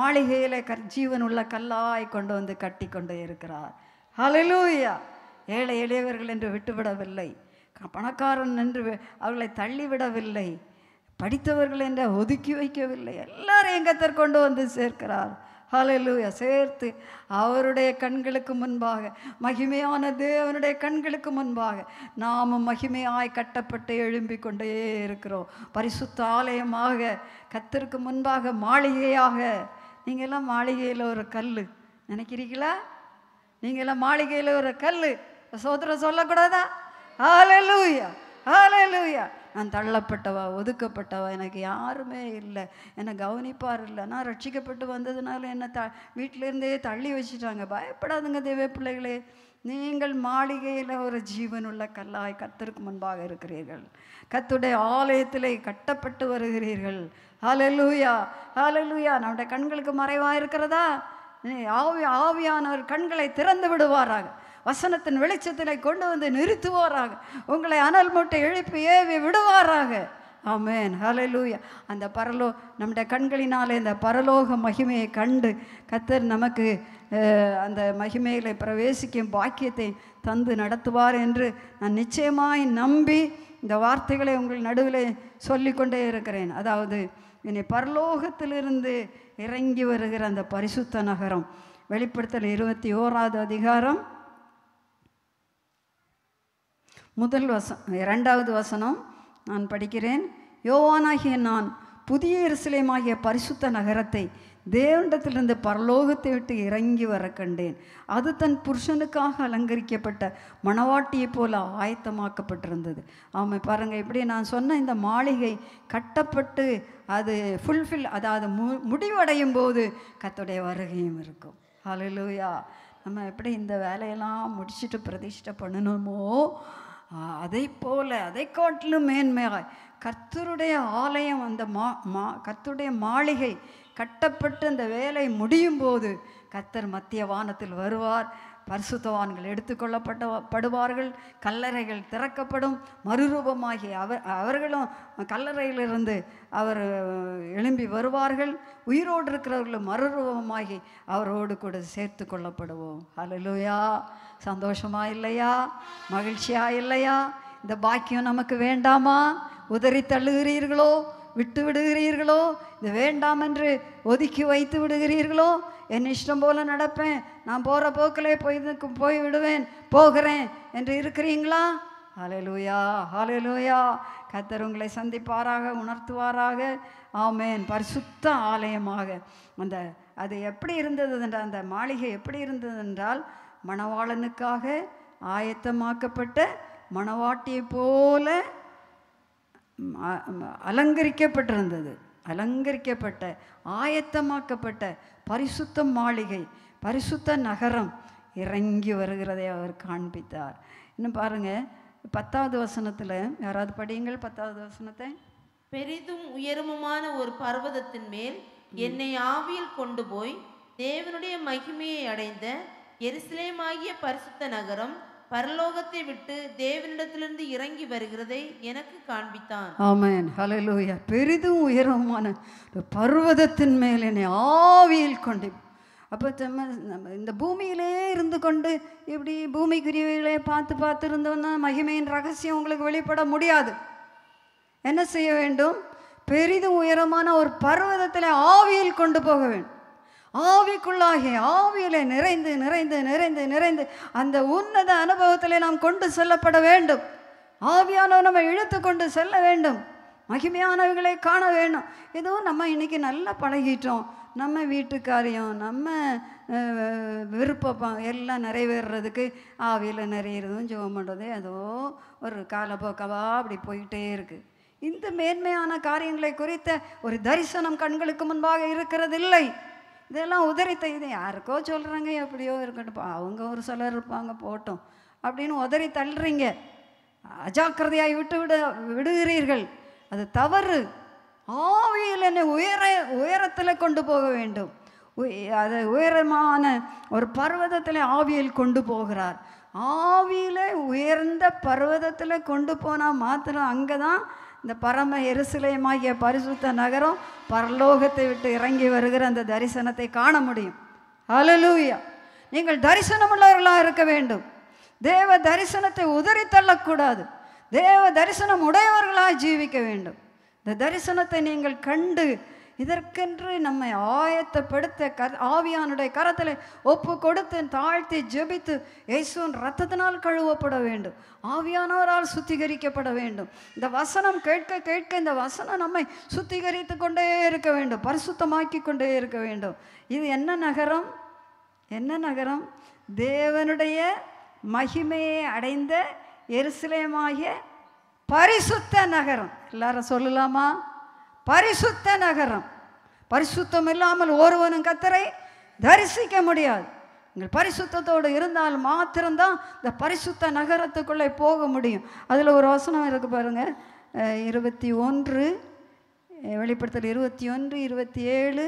மாளிகையில் க ஜீவனுள்ள கல்லாய் கொண்டு வந்து கட்டி கொண்டு இருக்கிறார் ஹலலூயா ஏழை எளியவர்கள் என்று விட்டுவிடவில்லை பணக்காரன் என்று அவர்களை தள்ளிவிடவில்லை படித்தவர்கள் என்று ஒதுக்கி வைக்கவில்லை எல்லாரும் எங்கத்தர் கொண்டு வந்து சேர்க்கிறார் ஹலலூயா சேர்த்து அவருடைய கண்களுக்கு முன்பாக மகிமையான தேவனுடைய கண்களுக்கு முன்பாக நாம் மகிமையாய் கட்டப்பட்டு எழும்பிக் கொண்டே இருக்கிறோம் பரிசுத்த ஆலயமாக கத்திற்கு முன்பாக மாளிகையாக நீங்கள்லாம் மாளிகையில் ஒரு கல் நினைக்கிறீங்களா நீங்கள்லாம் மாளிகையில் ஒரு கல் சோதரம் சொல்லக்கூடாதா ஹலலூயா ஹலலூயா நான் தள்ளப்பட்டவா ஒதுக்கப்பட்டவா எனக்கு யாருமே இல்லை என்னை கவனிப்பார் இல்லை நான் ரட்சிக்கப்பட்டு வந்ததுனால என்னை த வீட்டிலேருந்தே தள்ளி வச்சுட்டாங்க பயப்படாதுங்க தேவ பிள்ளைகளே நீங்கள் மாளிகையில் ஒரு ஜீவனுள்ள கல்லாய் கத்தருக்கு முன்பாக இருக்கிறீர்கள் கத்துடைய ஆலயத்திலே கட்டப்பட்டு வருகிறீர்கள் ஹலலூயா ஹலலூயா நம்முடைய கண்களுக்கு மறைவாக இருக்கிறதா ஆவி ஆவியானவர் கண்களை திறந்து விடுவாராக வசனத்தின் வெளிச்சத்திலே கொண்டு வந்து நிறுத்துவாராக உங்களை அனல் மூட்டை எழுப்பி ஏவி விடுவாராக ஆமேன் ஹலலூயா அந்த பரலோ நம்முடைய கண்களினாலே இந்த பரலோக மகிமையை கண்டு கத்தர் நமக்கு அந்த மகிமையில பிரவேசிக்கும் பாக்கியத்தை தந்து நடத்துவார் என்று நான் நிச்சயமாய் நம்பி இந்த வார்த்தைகளை உங்கள் நடுவில் சொல்லிக்கொண்டே இருக்கிறேன் அதாவது இனி பரலோகத்திலிருந்து இறங்கி வருகிற அந்த பரிசுத்த நகரம் வெளிப்படுத்தல் இருபத்தி ஓராவது அதிகாரம் முதல் வசம் இரண்டாவது வசனம் நான் படிக்கிறேன் யோவானாகிய நான் புதிய இருசிலேமாகிய பரிசுத்த நகரத்தை தேவண்டத்திலிருந்து பரலோகத்தை விட்டு இறங்கி வர கண்டேன் அது தன் புருஷனுக்காக அலங்கரிக்கப்பட்ட மணவாட்டியைப் போல ஆயத்தமாக்கப்பட்டிருந்தது ஆமாம் பாருங்கள் இப்படி நான் சொன்ன இந்த மாளிகை கட்டப்பட்டு அது ஃபுல்ஃபில் அதாவது மு முடிவடையும் போது கத்துடைய வருகையும் இருக்கும் ஹலலூயா நம்ம எப்படி இந்த வேலையெல்லாம் முடிச்சுட்டு பிரதிஷ்டை பண்ணணுமோ அதை போல அதை காட்டிலும் மேன்மையாக கர்த்தருடைய ஆலயம் அந்த மா மா கர்த்தருடைய மாளிகை கட்டப்பட்டு அந்த வேலை முடியும் போது கர்த்தர் மத்திய வானத்தில் வருவார் பரிசுத்தவான்கள் எடுத்துக்கொள்ளப்பட்ட படுவார்கள் கல்லறைகள் திறக்கப்படும் மறுரூபமாகி அவர் அவர்களும் கல்லறையிலிருந்து அவர் எழும்பி வருவார்கள் உயிரோடு இருக்கிறவர்களும் மறுரூபமாகி அவரோடு கூட சேர்த்து கொள்ளப்படுவோம் அலலுயா சந்தோஷமா இல்லையா மகிழ்ச்சியா இல்லையா இந்த பாக்கியம் நமக்கு வேண்டாமா உதறி தள்ளுகிறீர்களோ விட்டு விடுகிறீர்களோ இது வேண்டாம் என்று ஒதுக்கி வைத்து விடுகிறீர்களோ என் இஷ்டம் போல நடப்பேன் நான் போகிற போக்கிலே போய் போய் விடுவேன் போகிறேன் என்று இருக்கிறீங்களா ஹலலூயா ஹலலூயா கத்தர் உங்களை சந்திப்பாராக உணர்த்துவாராக ஆமேன் பரிசுத்த ஆலயமாக அந்த அது எப்படி இருந்தது என்ற அந்த மாளிகை எப்படி இருந்தது என்றால் மணவாளனுக்காக ஆயத்தமாக்கப்பட்ட மணவாட்டியை போல அலங்கரிக்கப்பட்டிருந்தது அலங்கரிக்கப்பட்ட ஆயத்தமாக்கப்பட்ட பரிசுத்த மாளிகை பரிசுத்த நகரம் இறங்கி வருகிறதை அவர் காண்பித்தார் இன்னும் பாருங்கள் பத்தாவது வசனத்தில் யாராவது படியுங்கள் பத்தாவது வசனத்தை பெரிதும் உயர்மமான ஒரு பர்வதத்தின் மேல் என்னை ஆவியில் கொண்டு போய் தேவனுடைய மகிமையை அடைந்த எருசலேமாகிய பரிசுத்த நகரம் பரலோகத்தை விட்டு தேவனிடத்திலிருந்து இறங்கி வருகிறதை எனக்கு காண்பித்தான் ஆமேன் ஹலலோயா பெரிதும் உயரமான பர்வதத்தின் மேல் என்னை ஆவியில் கொண்டு அப்போ நம்ம நம்ம இந்த பூமியிலே இருந்து கொண்டு இப்படி பூமிக்குரியவர்களே பார்த்து பார்த்து இருந்தோம்னா மகிமையின் ரகசியம் உங்களுக்கு வெளிப்பட முடியாது என்ன செய்ய வேண்டும் பெரிதும் உயரமான ஒரு பர்வதத்தில் ஆவியில் கொண்டு போக வேண்டும் ஆவிக்குள்ளாகி ஆவியிலே நிறைந்து நிறைந்து நிறைந்து நிறைந்து அந்த உன்னத அனுபவத்தில் நாம் கொண்டு செல்லப்பட வேண்டும் ஆவியானவர் நம்ம இழுத்து கொண்டு செல்ல வேண்டும் மகிமையானவர்களை காண வேண்டும் ஏதோ நம்ம இன்றைக்கி நல்லா பழகிட்டோம் நம்ம வீட்டுக்காரியம் நம்ம விருப்பம் எல்லாம் நிறைவேறதுக்கு ஆவியில் நிறையிறதும் ஜெபம் பண்ணுறது ஏதோ ஒரு காலப்போக்கவா அப்படி போயிட்டே இருக்குது இந்த மேன்மையான காரியங்களை குறித்த ஒரு தரிசனம் கண்களுக்கு முன்பாக இருக்கிறதில்லை இதெல்லாம் உதறி இது யாருக்கோ சொல்கிறாங்க எப்படியோ இருக்கட்டும் அவங்க ஒரு சிலர் இருப்பாங்க போட்டோம் அப்படின்னு உதறி தள்ளுறீங்க அஜாக்கிரதையாக விட்டு விட விடுகிறீர்கள் அது தவறு ஆவியில் என்னை உயர உயரத்தில் கொண்டு போக வேண்டும் அது உயரமான ஒரு பர்வதத்தில் ஆவியில் கொண்டு போகிறார் ஆவியில் உயர்ந்த பர்வதத்தில் கொண்டு போனால் மாத்திரம் அங்கே தான் இந்த பரம எருசலேமாகிய பரிசுத்த நகரம் பரலோகத்தை விட்டு இறங்கி வருகிற அந்த தரிசனத்தை காண முடியும் அலலூயா நீங்கள் தரிசனமுள்ளவர்களாக இருக்க வேண்டும் தேவ தரிசனத்தை உதறி தள்ளக்கூடாது தேவ தரிசனம் உடையவர்களாக ஜீவிக்க வேண்டும் இந்த தரிசனத்தை நீங்கள் கண்டு இதற்கென்று நம்மை ஆயத்தப்படுத்த க ஆவியானுடைய கரத்தில் ஒப்பு கொடுத்து தாழ்த்தி ஜெபித்து இயேசுவின் ரத்தத்தினால் கழுவப்பட வேண்டும் ஆவியானவரால் சுத்திகரிக்கப்பட வேண்டும் இந்த வசனம் கேட்க கேட்க இந்த வசனம் நம்மை சுத்திகரித்து கொண்டே இருக்க வேண்டும் பரிசுத்தமாக்கி கொண்டே இருக்க வேண்டும் இது என்ன நகரம் என்ன நகரம் தேவனுடைய மகிமையை அடைந்த எருசலேமாகிய பரிசுத்த நகரம் எல்லாரும் சொல்லலாமா பரிசுத்த நகரம் பரிசுத்தம் இல்லாமல் ஒருவனும் கத்தரை தரிசிக்க முடியாது எங்கள் பரிசுத்தோடு இருந்தால் மாத்திரம்தான் இந்த பரிசுத்த நகரத்துக்குள்ளே போக முடியும் அதில் ஒரு வசனம் இருக்குது பாருங்கள் இருபத்தி ஒன்று வெளிப்படுத்தல் இருபத்தி ஒன்று இருபத்தி ஏழு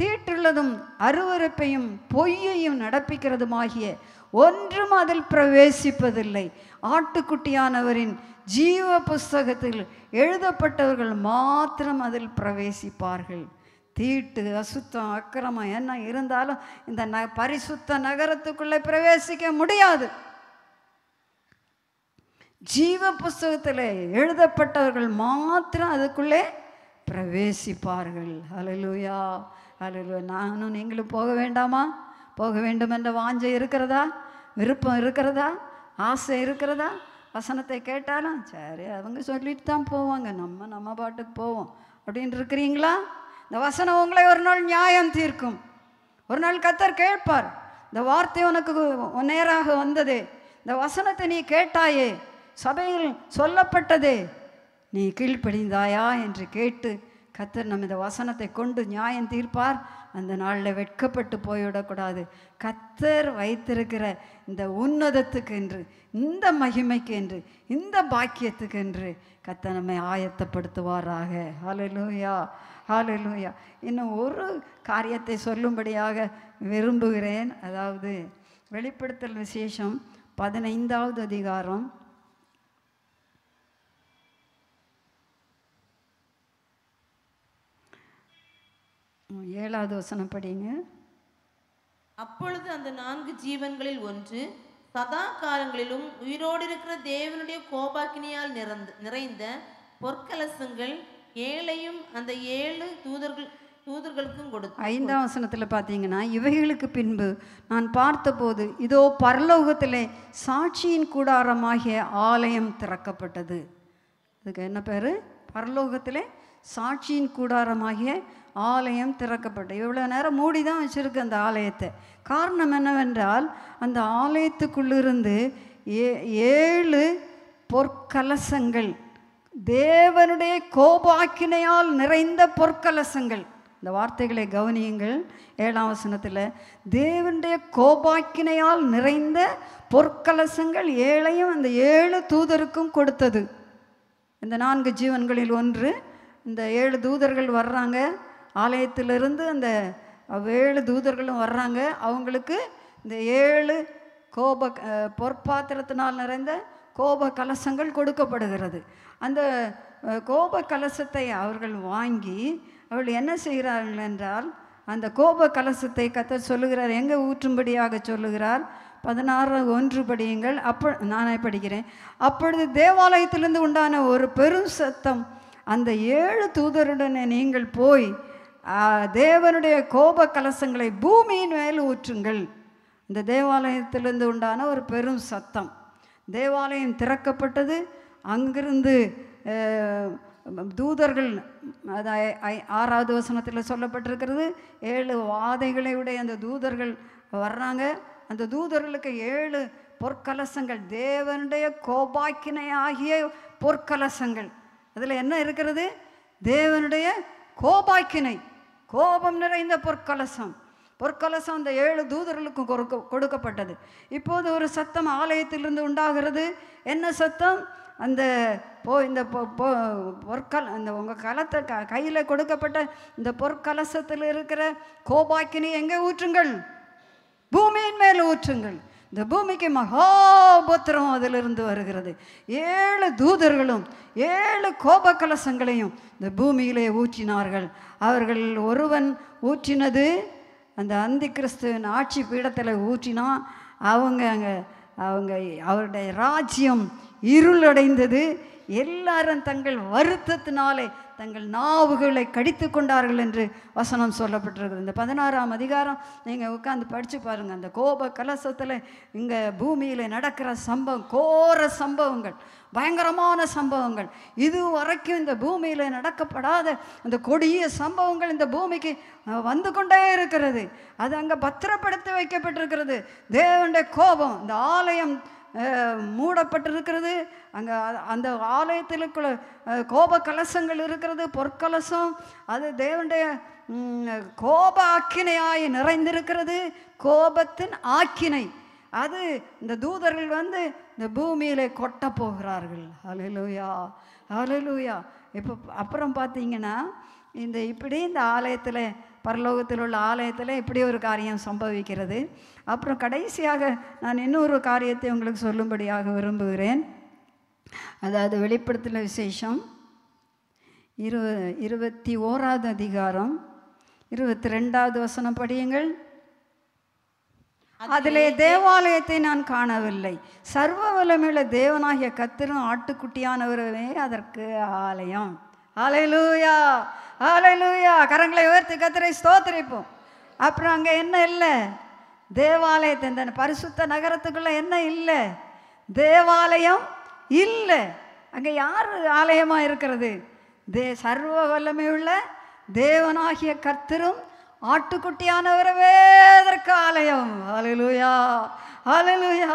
தீட்டுள்ளதும் அருவறுப்பையும் பொய்யையும் நடப்பிக்கிறதுமாகிய ஒன்றும் அதில் பிரவேசிப்பதில்லை ஆட்டுக்குட்டியானவரின் ஜீவ புஸ்தகத்தில் எழுதப்பட்டவர்கள் மாத்திரம் அதில் பிரவேசிப்பார்கள் தீட்டு அசுத்தம் அக்கிரமம் என்ன இருந்தாலும் இந்த ந பரிசுத்த நகரத்துக்குள்ளே பிரவேசிக்க முடியாது ஜீவ புஸ்தகத்தில் எழுதப்பட்டவர்கள் மாத்திரம் அதுக்குள்ளே பிரவேசிப்பார்கள் அலலுயா அலலு நானும் நீங்களும் போக வேண்டாமா போக வேண்டும் என்ற வாஞ்சை இருக்கிறதா விருப்பம் இருக்கிறதா ஆசை இருக்கிறதா வசனத்தை கேட்டாலும் சரி அவங்க சொல்லிட்டு தான் போவாங்க நம்ம நம்ம பாட்டுக்கு போவோம் அப்படின்னு இருக்கிறீங்களா இந்த வசனம் உங்களை ஒரு நாள் நியாயம் தீர்க்கும் ஒரு நாள் கத்தர் கேட்பார் இந்த வார்த்தை உனக்கு நேராக வந்தது இந்த வசனத்தை நீ கேட்டாயே சபையில் சொல்லப்பட்டது நீ கீழ்ப்படிந்தாயா என்று கேட்டு கத்தர் நம்ம இந்த வசனத்தை கொண்டு நியாயம் தீர்ப்பார் அந்த நாளில் வெட்கப்பட்டு போய்விடக்கூடாது கத்தர் வைத்திருக்கிற இந்த உன்னதத்துக்கு என்று இந்த மகிமைக்கு என்று இந்த பாக்கியத்துக்கு என்று கத்த நம்மை ஆயத்தப்படுத்துவாராக ஹலலூயா ஹலலூயா இன்னும் ஒரு காரியத்தை சொல்லும்படியாக விரும்புகிறேன் அதாவது வெளிப்படுத்தல் விசேஷம் பதினைந்தாவது அதிகாரம் ஏழாவது வசனம் படிங்க அப்பொழுது அந்த நான்கு ஜீவன்களில் ஒன்று சதா காலங்களிலும் உயிரோடு இருக்கிற தேவனுடைய கோபாக்கினியால் நிறந்த நிறைந்த பொற்கலசங்கள் ஏழையும் அந்த ஏழு தூதர்கள் தூதர்களுக்கும் கொடுத்து ஐந்தாம் வசனத்தில் பார்த்தீங்கன்னா இவைகளுக்கு பின்பு நான் பார்த்தபோது இதோ பரலோகத்திலே சாட்சியின் கூடாரமாகிய ஆலயம் திறக்கப்பட்டது அதுக்கு என்ன பேர் பரலோகத்திலே சாட்சியின் கூடாரமாகிய ஆலயம் திறக்கப்பட்டு இவ்வளோ நேரம் மூடி தான் வச்சுருக்கு அந்த ஆலயத்தை காரணம் என்னவென்றால் அந்த ஆலயத்துக்குள்ளிருந்து ஏ ஏழு பொற்கலசங்கள் தேவனுடைய கோபாக்கினையால் நிறைந்த பொற்கலசங்கள் இந்த வார்த்தைகளை கவனியுங்கள் ஏழாம் வசனத்தில் தேவனுடைய கோபாக்கினையால் நிறைந்த பொற்கலசங்கள் ஏழையும் அந்த ஏழு தூதருக்கும் கொடுத்தது இந்த நான்கு ஜீவன்களில் ஒன்று இந்த ஏழு தூதர்கள் வர்றாங்க ஆலயத்திலிருந்து அந்த ஏழு தூதர்களும் வர்றாங்க அவங்களுக்கு இந்த ஏழு கோப பொற்பாத்திரத்தினால் நிறைந்த கோப கலசங்கள் கொடுக்கப்படுகிறது அந்த கோப கலசத்தை அவர்கள் வாங்கி அவர்கள் என்ன செய்கிறார்கள் என்றால் அந்த கோப கலசத்தை கத்த சொல்லுகிறார் எங்கே ஊற்றும்படியாக சொல்லுகிறார் பதினாறு ஒன்று படியுங்கள் அப்ப நானே படிக்கிறேன் அப்பொழுது தேவாலயத்திலிருந்து உண்டான ஒரு பெரும் சத்தம் அந்த ஏழு தூதருடனே நீங்கள் போய் தேவனுடைய கோப கலசங்களை பூமியின் மேல் ஊற்றுங்கள் இந்த தேவாலயத்திலிருந்து உண்டான ஒரு பெரும் சத்தம் தேவாலயம் திறக்கப்பட்டது அங்கிருந்து தூதர்கள் அது ஆறாவது வசனத்தில் சொல்லப்பட்டிருக்கிறது ஏழு வாதைகளை உடைய அந்த தூதர்கள் வர்றாங்க அந்த தூதர்களுக்கு ஏழு பொற்கலசங்கள் தேவனுடைய கோபாக்கினையாகிய பொற்கலசங்கள் அதில் என்ன இருக்கிறது தேவனுடைய கோபாக்கினை கோபம் நிறைந்த பொற்கலசம் பொற்கலசம் அந்த ஏழு கொடுக்க கொடுக்கப்பட்டது இப்போது ஒரு சத்தம் ஆலயத்திலிருந்து உண்டாகிறது என்ன சத்தம் அந்த போ இந்த பொற்கல் அந்த உங்கள் கலத்தை க கையில் கொடுக்கப்பட்ட இந்த பொற்கலசத்தில் இருக்கிற கோபாக்கினி எங்கே ஊற்றுங்கள் பூமியின் மேல் ஊற்றுங்கள் இந்த பூமிக்கு மகாபத்திரம் அதிலிருந்து வருகிறது ஏழு தூதர்களும் ஏழு கோப கலசங்களையும் இந்த பூமியிலே ஊற்றினார்கள் அவர்கள் ஒருவன் ஊற்றினது அந்த அந்தி கிறிஸ்துவின் ஆட்சி பீடத்தில் ஊற்றினா அவங்க அங்கே அவங்க அவருடைய ராஜ்யம் இருளடைந்தது எல்லாரும் தங்கள் வருத்தத்தினாலே தங்கள் நாவுகளை கடித்து கொண்டார்கள் என்று வசனம் சொல்லப்பட்டிருக்கிறது இந்த பதினாறாம் அதிகாரம் நீங்கள் உட்காந்து படித்து பாருங்கள் அந்த கோப கலசத்தில் இங்கே பூமியில் நடக்கிற சம்பவம் கோர சம்பவங்கள் பயங்கரமான சம்பவங்கள் இது வரைக்கும் இந்த பூமியில் நடக்கப்படாத இந்த கொடிய சம்பவங்கள் இந்த பூமிக்கு வந்து கொண்டே இருக்கிறது அது அங்கே பத்திரப்படுத்தி வைக்கப்பட்டிருக்கிறது தேவனுடைய கோபம் இந்த ஆலயம் மூடப்பட்டிருக்கிறது அங்கே அந்த ஆலயத்திலுக்குள்ள கோப கலசங்கள் இருக்கிறது பொற்கலசம் அது தேவனுடைய கோப ஆக்கினையாய் நிறைந்திருக்கிறது கோபத்தின் ஆக்கினை அது இந்த தூதர்கள் வந்து இந்த பூமியிலே கொட்ட போகிறார்கள் அலலூயா அலலூயா இப்போ அப்புறம் பார்த்தீங்கன்னா இந்த இப்படி இந்த ஆலயத்தில் பரலோகத்தில் உள்ள ஆலயத்தில் இப்படி ஒரு காரியம் சம்பவிக்கிறது அப்புறம் கடைசியாக நான் இன்னொரு காரியத்தை உங்களுக்கு சொல்லும்படியாக விரும்புகிறேன் அதாவது வெளிப்படுத்தின விசேஷம் இரு இருபத்தி ஓராவது அதிகாரம் இருபத்தி ரெண்டாவது வசனம் படியுங்கள் அதிலே தேவாலயத்தை நான் காணவில்லை சர்வ வலமுள்ள தேவனாகிய கத்திரும் ஆட்டுக்குட்டியானவரவே அதற்கு ஆலயம் ஆலையலூயா ஆலையலூயா கரங்களை உயர்த்தி கத்திரை ஸ்தோத்திரிப்போம் அப்புறம் அங்கே என்ன இல்லை தேவாலயத்தை இந்த பரிசுத்த நகரத்துக்குள்ளே என்ன இல்லை தேவாலயம் இல்லை அங்கே யார் ஆலயமாக இருக்கிறது தே சர்வ வல்லமையுள்ள தேவனாகிய கர்த்தரும் ஆட்டுக்குட்டியானவரவே அதற்கு ஆலயம் அலலுயா அலலுயா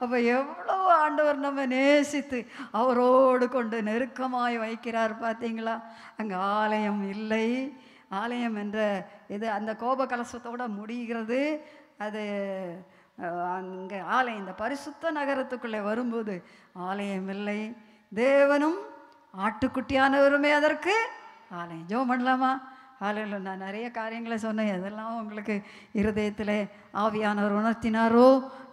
அப்போ எவ்வளவு ஆண்டவர் நம்ம நேசித்து அவரோடு கொண்டு நெருக்கமாய் வைக்கிறார் பார்த்தீங்களா அங்கே ஆலயம் இல்லை ஆலயம் என்ற இது அந்த கோப கலசத்தோடு முடிகிறது அது அங்கே ஆலயம் இந்த பரிசுத்த நகரத்துக்குள்ளே வரும்போது ஆலயம் இல்லை தேவனும் ஆட்டுக்குட்டியானவருமே அதற்கு ஆலயம் ஜோ பண்ணலாமா ஆலயில் நான் நிறைய காரியங்களை சொன்னேன் எதெல்லாம் உங்களுக்கு இருதயத்தில் ஆவியானவர் உணர்த்தினாரோ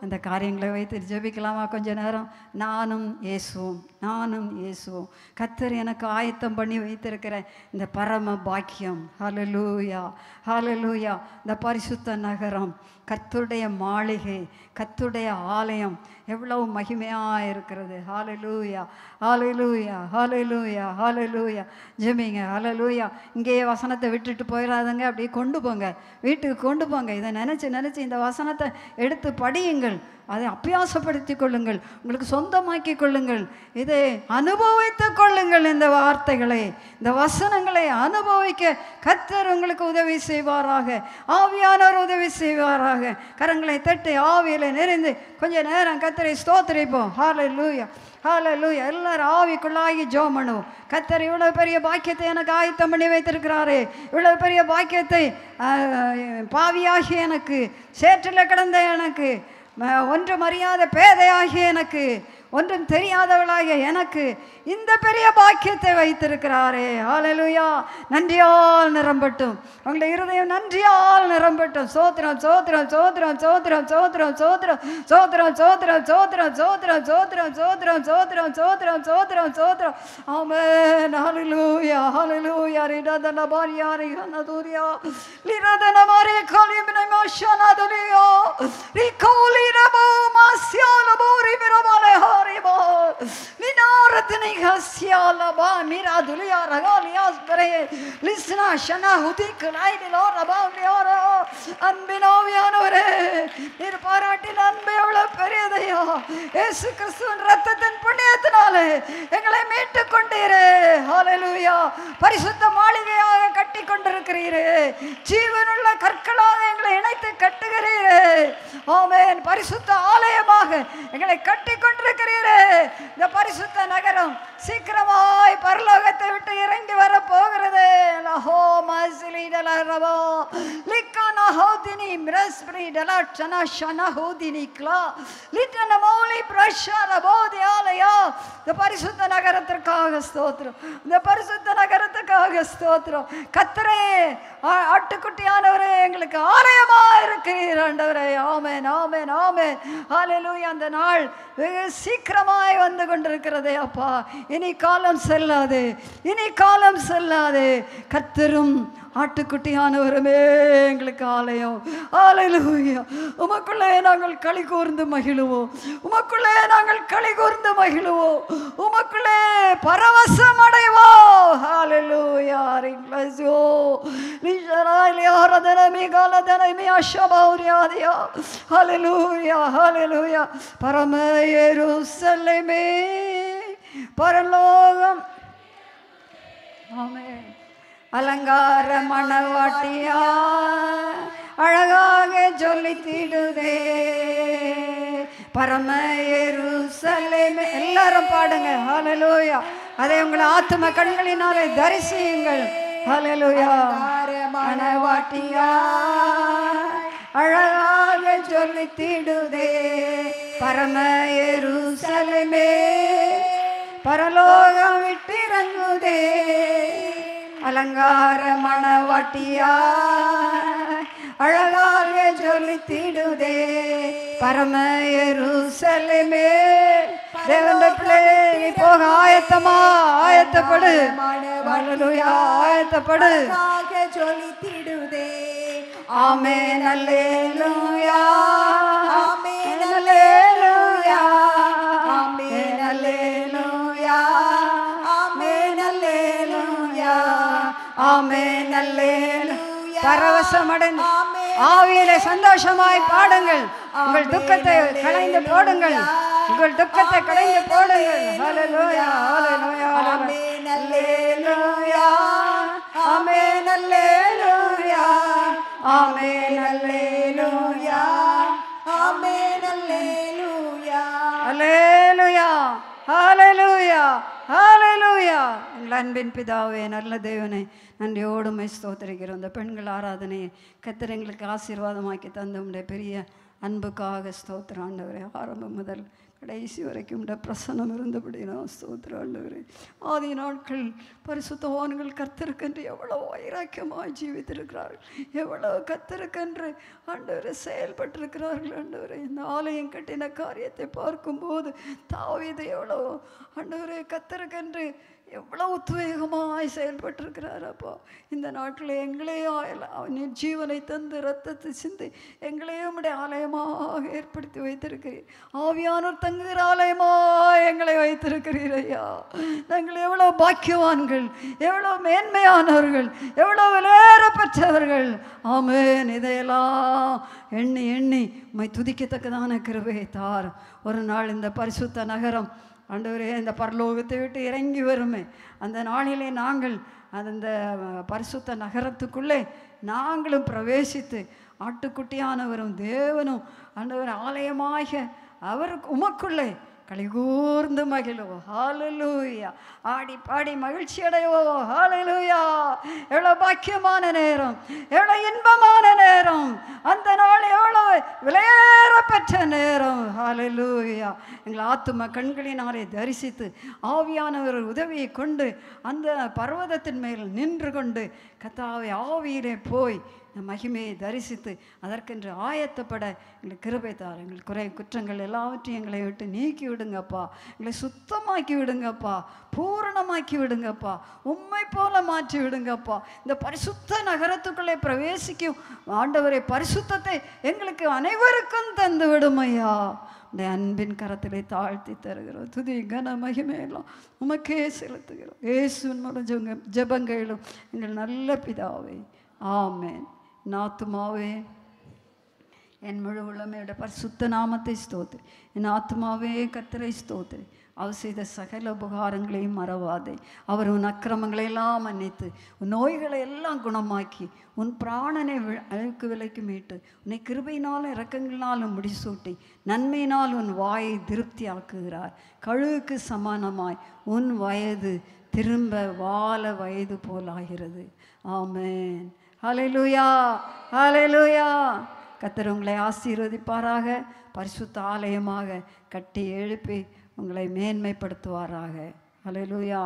அந்த காரியங்களை வைத்து ஜெபிக்கலாமா கொஞ்ச நேரம் நானும் இயேசுவோம் நானும் இயேசுவோம் கத்தர் எனக்கு ஆயத்தம் பண்ணி வைத்திருக்கிற இந்த பரம பாக்கியம் ஹலலூயா ஹலலூயா இந்த பரிசுத்த நகரம் கத்துடைய மாளிகை கத்துடைய ஆலயம் எவ்வளவு மகிமையாக இருக்கிறது ஹாலலூயா ஹாலலூயா ஹாலலூயா ஹாலலூயா ஜெமிங்க ஹாலலூயா இங்கேயே வசனத்தை விட்டுட்டு போயிடாதங்க அப்படியே கொண்டு போங்க வீட்டுக்கு கொண்டு போங்க இதை நினச்சி நினச்சி இந்த வசனத்தை எடுத்து படியுங்கள் அதை அப்பியாசப்படுத்திக் கொள்ளுங்கள் உங்களுக்கு சொந்தமாக்கிக் கொள்ளுங்கள் இதை அனுபவித்து கொள்ளுங்கள் இந்த வார்த்தைகளை இந்த வசனங்களை அனுபவிக்க கத்தர் உங்களுக்கு உதவி செய்வாராக ஆவியானவர் உதவி செய்வாராக கரங்களை தட்டி ஆவியில் நிறைந்து கொஞ்ச நேரம் கத்தரை ஸ்தோத்திரிப்போம் ஹாலை லூயா லூயா எல்லாரும் ஆவிக்குள்ளாகி ஜோம் பண்ணுவோம் கத்தர் இவ்வளோ பெரிய பாக்கியத்தை எனக்கு ஆயத்தம் பண்ணி வைத்திருக்கிறாரு இவ்வளோ பெரிய பாக்கியத்தை பாவியாகி எனக்கு சேற்றில் கிடந்த எனக்கு ஒன்று மரியாதை பேதையாகிய எனக்கு ஒன்றும் தெரியாதவளாகிய எனக்கு இந்த பெரிய பாக்கியத்தை வைத்திருக்கிறாரே ஆலலுயா நன்றியால் நிரம்பட்டும் உங்களை இருதயம் நன்றியால் நிரம்பட்டும் சோத்திரம் சோத்திரம் சோத்திரம் சோத்திரம் சோத்திரம் சோத்திரம் சோத்திரம் சோத்திரம் சோத்திரம் சோத்திரம் சோத்திரம் சோத்திரம் சோத்திரம் சோத்திரம் சோத்திரம் சோத்திரம் ஆமே நாலுலூயா ஹாலலூயா ரிடதன பாரியாரி ஹனதூரியா லிரதன மாரி காலிமினை மாஷனாதுலியோ ரிகோலிரபோ மாசியாலபோ ரிமிரமலேஹா arrivo எங்களை மீட்டு கொண்டீரே ஹாலலூயா பரிசுத்த மாளிகையாக கட்டி கொண்டிருக்கிறீரே ஜீவனுள்ள கற்களாக எங்களை இணைத்து கட்டுகிறீரே ஆமேன் பரிசுத்த ஆலயமாக எங்களை கட்டி கொண்டிருக்கிறீர் சொல்லுகிறீரே இந்த பரிசுத்த நகரம் சீக்கிரமாய் பரலோகத்தை விட்டு இறங்கி வர போகிறது லஹோ மசிலி டலரவோ லிக்கானா ஹௌதினி மிரஸ்பிரி டலாட்சனா ஷனா ஹௌதினி க்லா லிட்டன மௌலி பிரஷார போதி ஆலயா இந்த பரிசுத்த நகரத்திற்காக ஸ்தோத்திரம் இந்த பரிசுத்த நகரத்துக்காக ஸ்தோத்திரம் கத்தரே ஆட்டுக்குட்டியானவரே எங்களுக்கு ஆலயமா இருக்கிறீர் ஆண்டவரே ஆமேன் ஆமேன் ஆமேன் ஆலையிலும் அந்த நாள் வெகு சீக்கிரமாய் வந்து கொண்டிருக்கிறதே அப்பா இனி காலம் செல்லாது இனி காலம் செல்லாது கத்தரும் ஆட்டுக்குட்டியானவருமே எங்களுக்கு ஆலயம் ஆலையிலூயா உமக்குள்ளே நாங்கள் களி கூர்ந்து மகிழுவோம் உமக்குள்ளே நாங்கள் களி கூர்ந்து மகிழுவோம் உமக்குள்ளே பரவசம் அடைவோம் ஹalleluya ringlasyo nisharai பரலோகம் அலங்கார மணவாட்டியா அழகாக சொல்லி தீடுதே பரம எருசலேமே எல்லாரும் பாடுங்க ஹலலோயா அதை உங்களை ஆத்தும கண்களினாலே தரிசியுங்கள் ஹலலோயா மணவாட்டியா அழகாக சொல்லி தீடுதே பரம எருசலேமே பரலோகம் விட்டிறங்குதே அலங்கார மணவாட்டியா அழகாக சொல்லித்திடுதே பரம எருசலமே தேவண்ட பிள்ளை நீ போக ஆயத்தமா ஆயத்தப்படு மனலுயா ஆயத்தப்படு சொல்லித்திடுதே ஆமே நல்லேலுயா ஆமே பரவசமடன் ஆவியில சந்தோஷமாய் பாடுங்கள் உங்கள் துக்கத்தை கலைந்து போடுங்கள் உங்கள் துக்கத்தை கலைந்து போடுங்கள் ஹalleluya ஹalleluya ஆமென் ஹாலலூயா எங்கள் அன்பின் பிதாவே நல்ல தேவனை நன்றியோடுமை ஸ்தோத்திரிக்கிறோம் இந்த பெண்கள் ஆராதனையை கத்திர எங்களுக்கு ஆசீர்வாதமாக்கி தந்த உடைய பெரிய அன்புக்காக ஸ்தோத்திரம் ஆரம்பம் முதல் கடைசி வரைக்கும் இந்த பிரசனம் இருந்தபடி நான் ஸ்தோத்திராண்டவரே ஆதி நாட்கள் பரிசுத்தவான்கள் கத்திருக்கென்று எவ்வளோ வைராக்கியமாக ஜீவித்திருக்கிறார்கள் எவ்வளோ கத்திருக்கென்று ஆண்டவரை செயல்பட்டிருக்கிறார்கள் ஆண்டவரை இந்த ஆலயம் கட்டின காரியத்தை பார்க்கும்போது தாவிது எவ்வளோ ஆண்டவரை கத்திருக்கென்று எவ்வளோ உத்வேகமாய் செயல்பட்டிருக்கிறார் அப்போ இந்த நாட்டில் எங்களையோ நீர் ஜீவனை தந்து ரத்தத்தை சிந்தி எங்களையும் உம்முடைய ஆலயமாக ஏற்படுத்தி வைத்திருக்கிறீர் ஆவியானோர் தங்குகிற ஆலயமாக எங்களை வைத்திருக்கிறீர் ஐயா நாங்கள் எவ்வளோ பாக்கியவான்கள் எவ்வளோ மேன்மையானவர்கள் எவ்வளோ விலையேற பெற்றவர்கள் ஆமேன் இதையெல்லாம் எண்ணி எண்ணி மை துதிக்கத்தக்கதான கிருபையை தார் ஒரு நாள் இந்த பரிசுத்த நகரம் ஆண்டவரே இந்த பரலோகத்தை விட்டு இறங்கி வருமே அந்த நாளிலே நாங்கள் அந்த பரிசுத்த நகரத்துக்குள்ளே நாங்களும் பிரவேசித்து ஆட்டுக்குட்டியானவரும் தேவனும் ஆண்டவர் ஆலயமாக அவருக்கு உமக்குள்ளே கலிகூர்ந்து மகிழுவோ ஹாலலூயா ஆடி பாடி மகிழ்ச்சி அடைவோ ஹாலலூயா எவ்வளோ பாக்கியமான நேரம் எவ்வளோ இன்பமான நேரம் அந்த நாள் எவ்வளோ விளையேற பெற்ற நேரம் ஹாலலூயா எங்கள் ஆத்தும கண்களினாலே தரிசித்து ஆவியானவர் உதவியை கொண்டு அந்த பர்வதத்தின் மேல் நின்று கொண்டு கத்தாவை ஆவியிலே போய் இந்த மகிமையை தரிசித்து அதற்கென்று ஆயத்தப்பட எங்களுக்கு கிருபை தார் எங்கள் குறை குற்றங்கள் எல்லாவற்றையும் எங்களை விட்டு நீக்கி விடுங்கப்பா எங்களை சுத்தமாக்கி விடுங்கப்பா பூரணமாக்கி விடுங்கப்பா உண்மை போல மாற்றி விடுங்கப்பா இந்த பரிசுத்த நகரத்துக்குள்ளே பிரவேசிக்கும் ஆண்டவரை பரிசுத்தத்தை எங்களுக்கு அனைவருக்கும் தந்து விடுமையா இந்த அன்பின் கரத்திலே தாழ்த்தி தருகிறோம் துதி கன மகிமையெல்லாம் உமக்கே செலுத்துகிறோம் ஏசுவின் மூலம் ஜங்க ஜபங்களும் எங்கள் நல்ல பிதாவே ஆமேன் நாத்துமாவே என் முழு உளமையோட பரிசுத்த நாமத்தை ஸ்தோத்திரி என் ஆத்மாவே கத்தரை ஸ்தோத்திரி அவர் செய்த சகல உபகாரங்களையும் மறவாதே அவர் உன் அக்கிரமங்களை எல்லாம் மன்னித்து உன் நோய்களை எல்லாம் குணமாக்கி உன் பிராணனை அழுக்கு விலைக்கு மீட்டு உன்னை கிருபையினாலும் இரக்கங்களினாலும் முடிசூட்டி நன்மையினால் உன் வாயை திருப்தி ஆக்குகிறார் கழுவுக்கு சமானமாய் உன் வயது திரும்ப வாழ வயது போலாகிறது ஆமேன் ஹலெலுயா ஹலெலுயா கத்தர் உங்களை ஆசீர்வதிப்பாராக பரிசுத்த ஆலயமாக கட்டி எழுப்பி உங்களை மேன்மைப்படுத்துவாராக அலையிலூயா